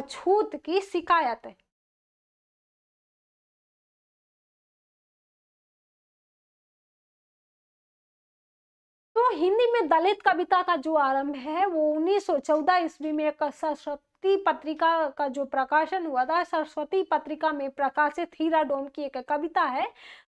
अछूत की शिकायत है तो हिंदी में दलित कविता का जो आरंभ है वो 1914 ईस्वी में एक सरस्वती पत्रिका का जो प्रकाशन हुआ था सरस्वती पत्रिका में प्रकाशित हीरा डोम की एक कविता है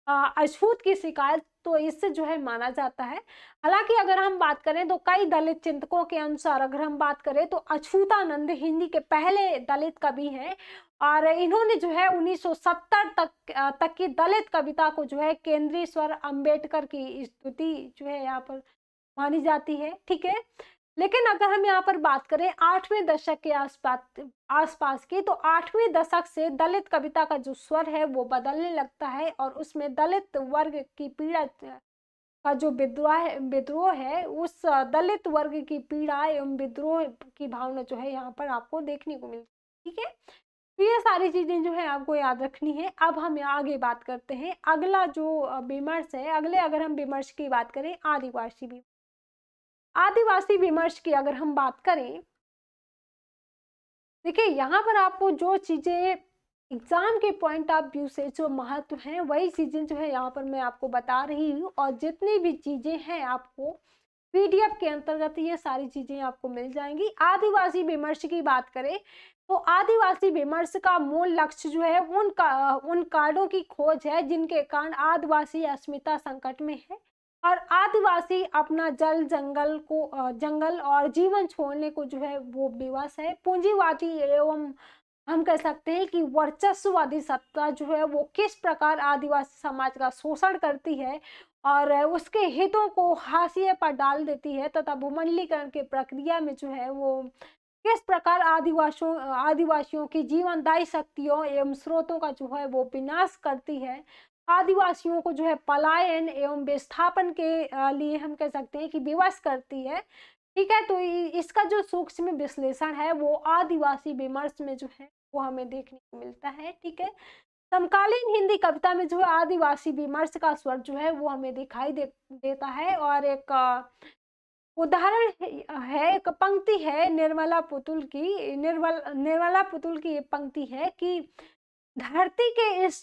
अछूत की शिकायत तो इससे जो है माना जाता है हालांकि अगर हम बात करें तो कई दलित चिंतकों के अनुसार अगर हम बात करें तो अछूतानंद हिंदी के पहले दलित कवि हैं और इन्होंने जो है 1970 तक तक की दलित कविता को जो है केंद्रीय स्वर अम्बेडकर की स्तुति जो है यहाँ पर मानी जाती है ठीक है लेकिन अगर हम यहाँ पर बात करें आठवें दशक के आसपास आसपास की तो आठवें दशक से दलित कविता का जो स्वर है वो बदलने लगता है और उसमें दलित वर्ग की पीड़ा का जो विद्रोह विद्रोह है उस दलित वर्ग की पीड़ा एवं विद्रोह की भावना जो है यहाँ पर आपको देखने को मिलती है ठीक है तो ये सारी चीज़ें जो है आपको याद रखनी है अब हम आगे बात करते हैं अगला जो विमर्श है अगले अगर हम विमर्श की बात करें आदिवासी विमर्श आदिवासी विमर्श की अगर हम बात करें देखिए यहाँ पर आपको जो चीज़ें एग्ज़ाम के पॉइंट ऑफ व्यू से जो महत्व हैं वही चीज़ें जो है यहाँ पर मैं आपको बता रही हूँ और जितनी भी चीज़ें हैं आपको पीडीएफ के अंतर्गत ये सारी चीज़ें आपको मिल जाएंगी आदिवासी विमर्श की बात करें तो आदिवासी विमर्श का मूल लक्ष्य जो है उन का उन कार्डों की खोज है जिनके कारण आदिवासी अस्मिता संकट में है और आदिवासी अपना जल जंगल को जंगल और जीवन छोड़ने को जो है वो विवश है पूंजीवादी एवं हम कह सकते हैं कि वर्चस्ववादी सत्ता जो है वो किस प्रकार आदिवासी समाज का शोषण करती है और उसके हितों को हाशिए पर डाल देती है तथा भूमंडलीकरण के प्रक्रिया में जो है वो किस प्रकार आदिवासियों आदिवासियों की जीवनदायी शक्तियों एवं स्रोतों का जो है वो विनाश करती है आदिवासियों को जो है पलायन एवं विस्थापन के लिए हम कह सकते हैं कि विवश करती है ठीक है तो इसका जो सूक्ष्म विश्लेषण है वो आदिवासी विमर्श में जो है वो हमें देखने को मिलता है ठीक है समकालीन हिंदी कविता में जो है आदिवासी विमर्श का स्वर जो है वो हमें दिखाई दे, देता है और एक उदाहरण है एक पंक्ति है निर्मला पुतुल की निर्मल निर्मला पुतुल की ये पंक्ति है कि धरती के इस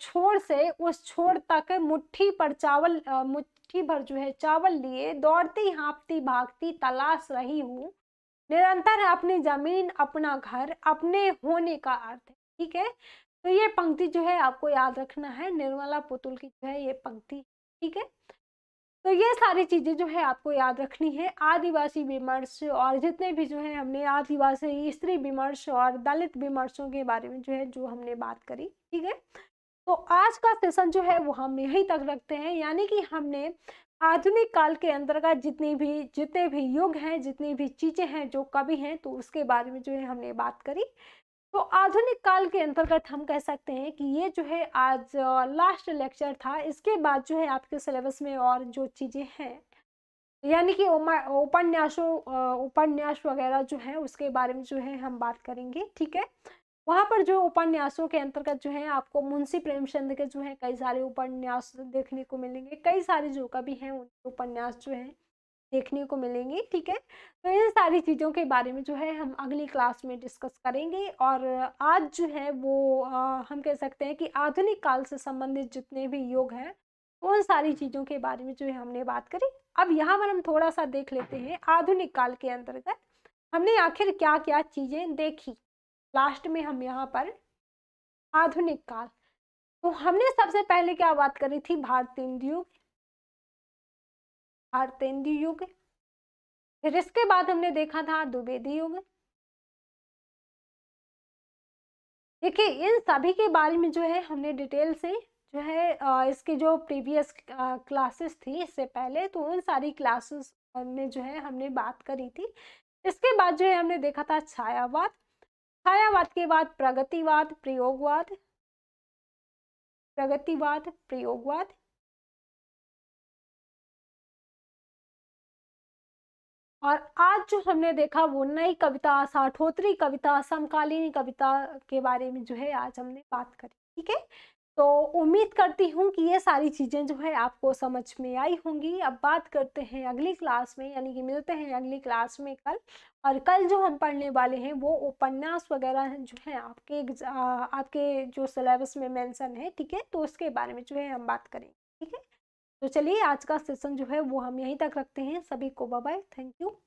छोर से उस छोर तक मुट्ठी पर चावल मुट्ठी भर जो है चावल लिए दौड़ती हाँपती भागती तलाश रही हूँ निरंतर अपनी जमीन अपना घर अपने होने का अर्थ ठीक है तो ये पंक्ति जो है आपको याद रखना है निर्मला पुतुल की जो है ये पंक्ति ठीक है तो ये सारी चीज़ें जो है आपको याद रखनी है आदिवासी विमर्श और जितने भी जो है हमने आदिवासी स्त्री विमर्श और दलित विमर्शों के बारे में जो है जो हमने बात करी ठीक है तो आज का सेशन जो है वो हम यही तक रखते हैं यानी कि हमने आधुनिक काल के अंतर्गत जितनी भी जितने भी युग हैं जितनी भी चीज़ें हैं जो कवि हैं तो उसके बारे में जो है हमने बात करी तो आधुनिक काल के अंतर्गत हम कह सकते हैं कि ये जो है आज लास्ट लेक्चर था इसके बाद जो है आपके सिलेबस में और जो चीज़ें हैं यानी कि उपन्यासों उपन्यास वगैरह जो है उसके बारे में जो है हम बात करेंगे ठीक है वहाँ पर जो उपन्यासों के अंतर्गत जो है आपको मुंशी प्रेमचंद के जो है कई सारे उपन्यास देखने को मिलेंगे कई सारे जो कवि हैं उनके उपन्यास जो हैं देखने को मिलेंगी ठीक है तो इन सारी चीज़ों के बारे में जो है हम अगली क्लास में डिस्कस करेंगे और आज जो है वो आ, हम कह सकते हैं कि आधुनिक काल से संबंधित जितने भी योग हैं उन सारी चीज़ों के बारे में जो है हमने बात करी अब यहाँ पर हम थोड़ा सा देख लेते हैं आधुनिक काल के अंतर्गत हमने आखिर क्या क्या चीज़ें देखी लास्ट में हम यहाँ पर आधुनिक काल तो हमने सबसे पहले क्या बात करी थी भारतीय युग भारतेंदु युग फिर इसके बाद हमने देखा था द्विवेदी युग देखिए इन सभी के बारे में जो है हमने डिटेल से जो है इसकी जो प्रीवियस क्लासेस थी इससे पहले तो उन सारी क्लासेस में जो है हमने बात करी थी इसके बाद जो है हमने देखा था छायावाद छायावाद के बाद प्रगतिवाद प्रयोगवाद प्रगतिवाद प्रयोगवाद और आज जो हमने देखा वो नई कविता साठोत्री कविता समकालीन कविता के बारे में जो है आज हमने बात करी ठीक है तो उम्मीद करती हूँ कि ये सारी चीज़ें जो है आपको समझ में आई होंगी अब बात करते हैं अगली क्लास में यानी कि मिलते हैं अगली क्लास में कल और कल जो हम पढ़ने वाले हैं वो उपन्यास वगैरह जो है आपके आपके जो सिलेबस में मेंशन है ठीक है तो उसके बारे में जो है हम बात करेंगे ठीक है तो चलिए आज का सेशन जो है वो हम यहीं तक रखते हैं सभी को बाय बाय थैंक यू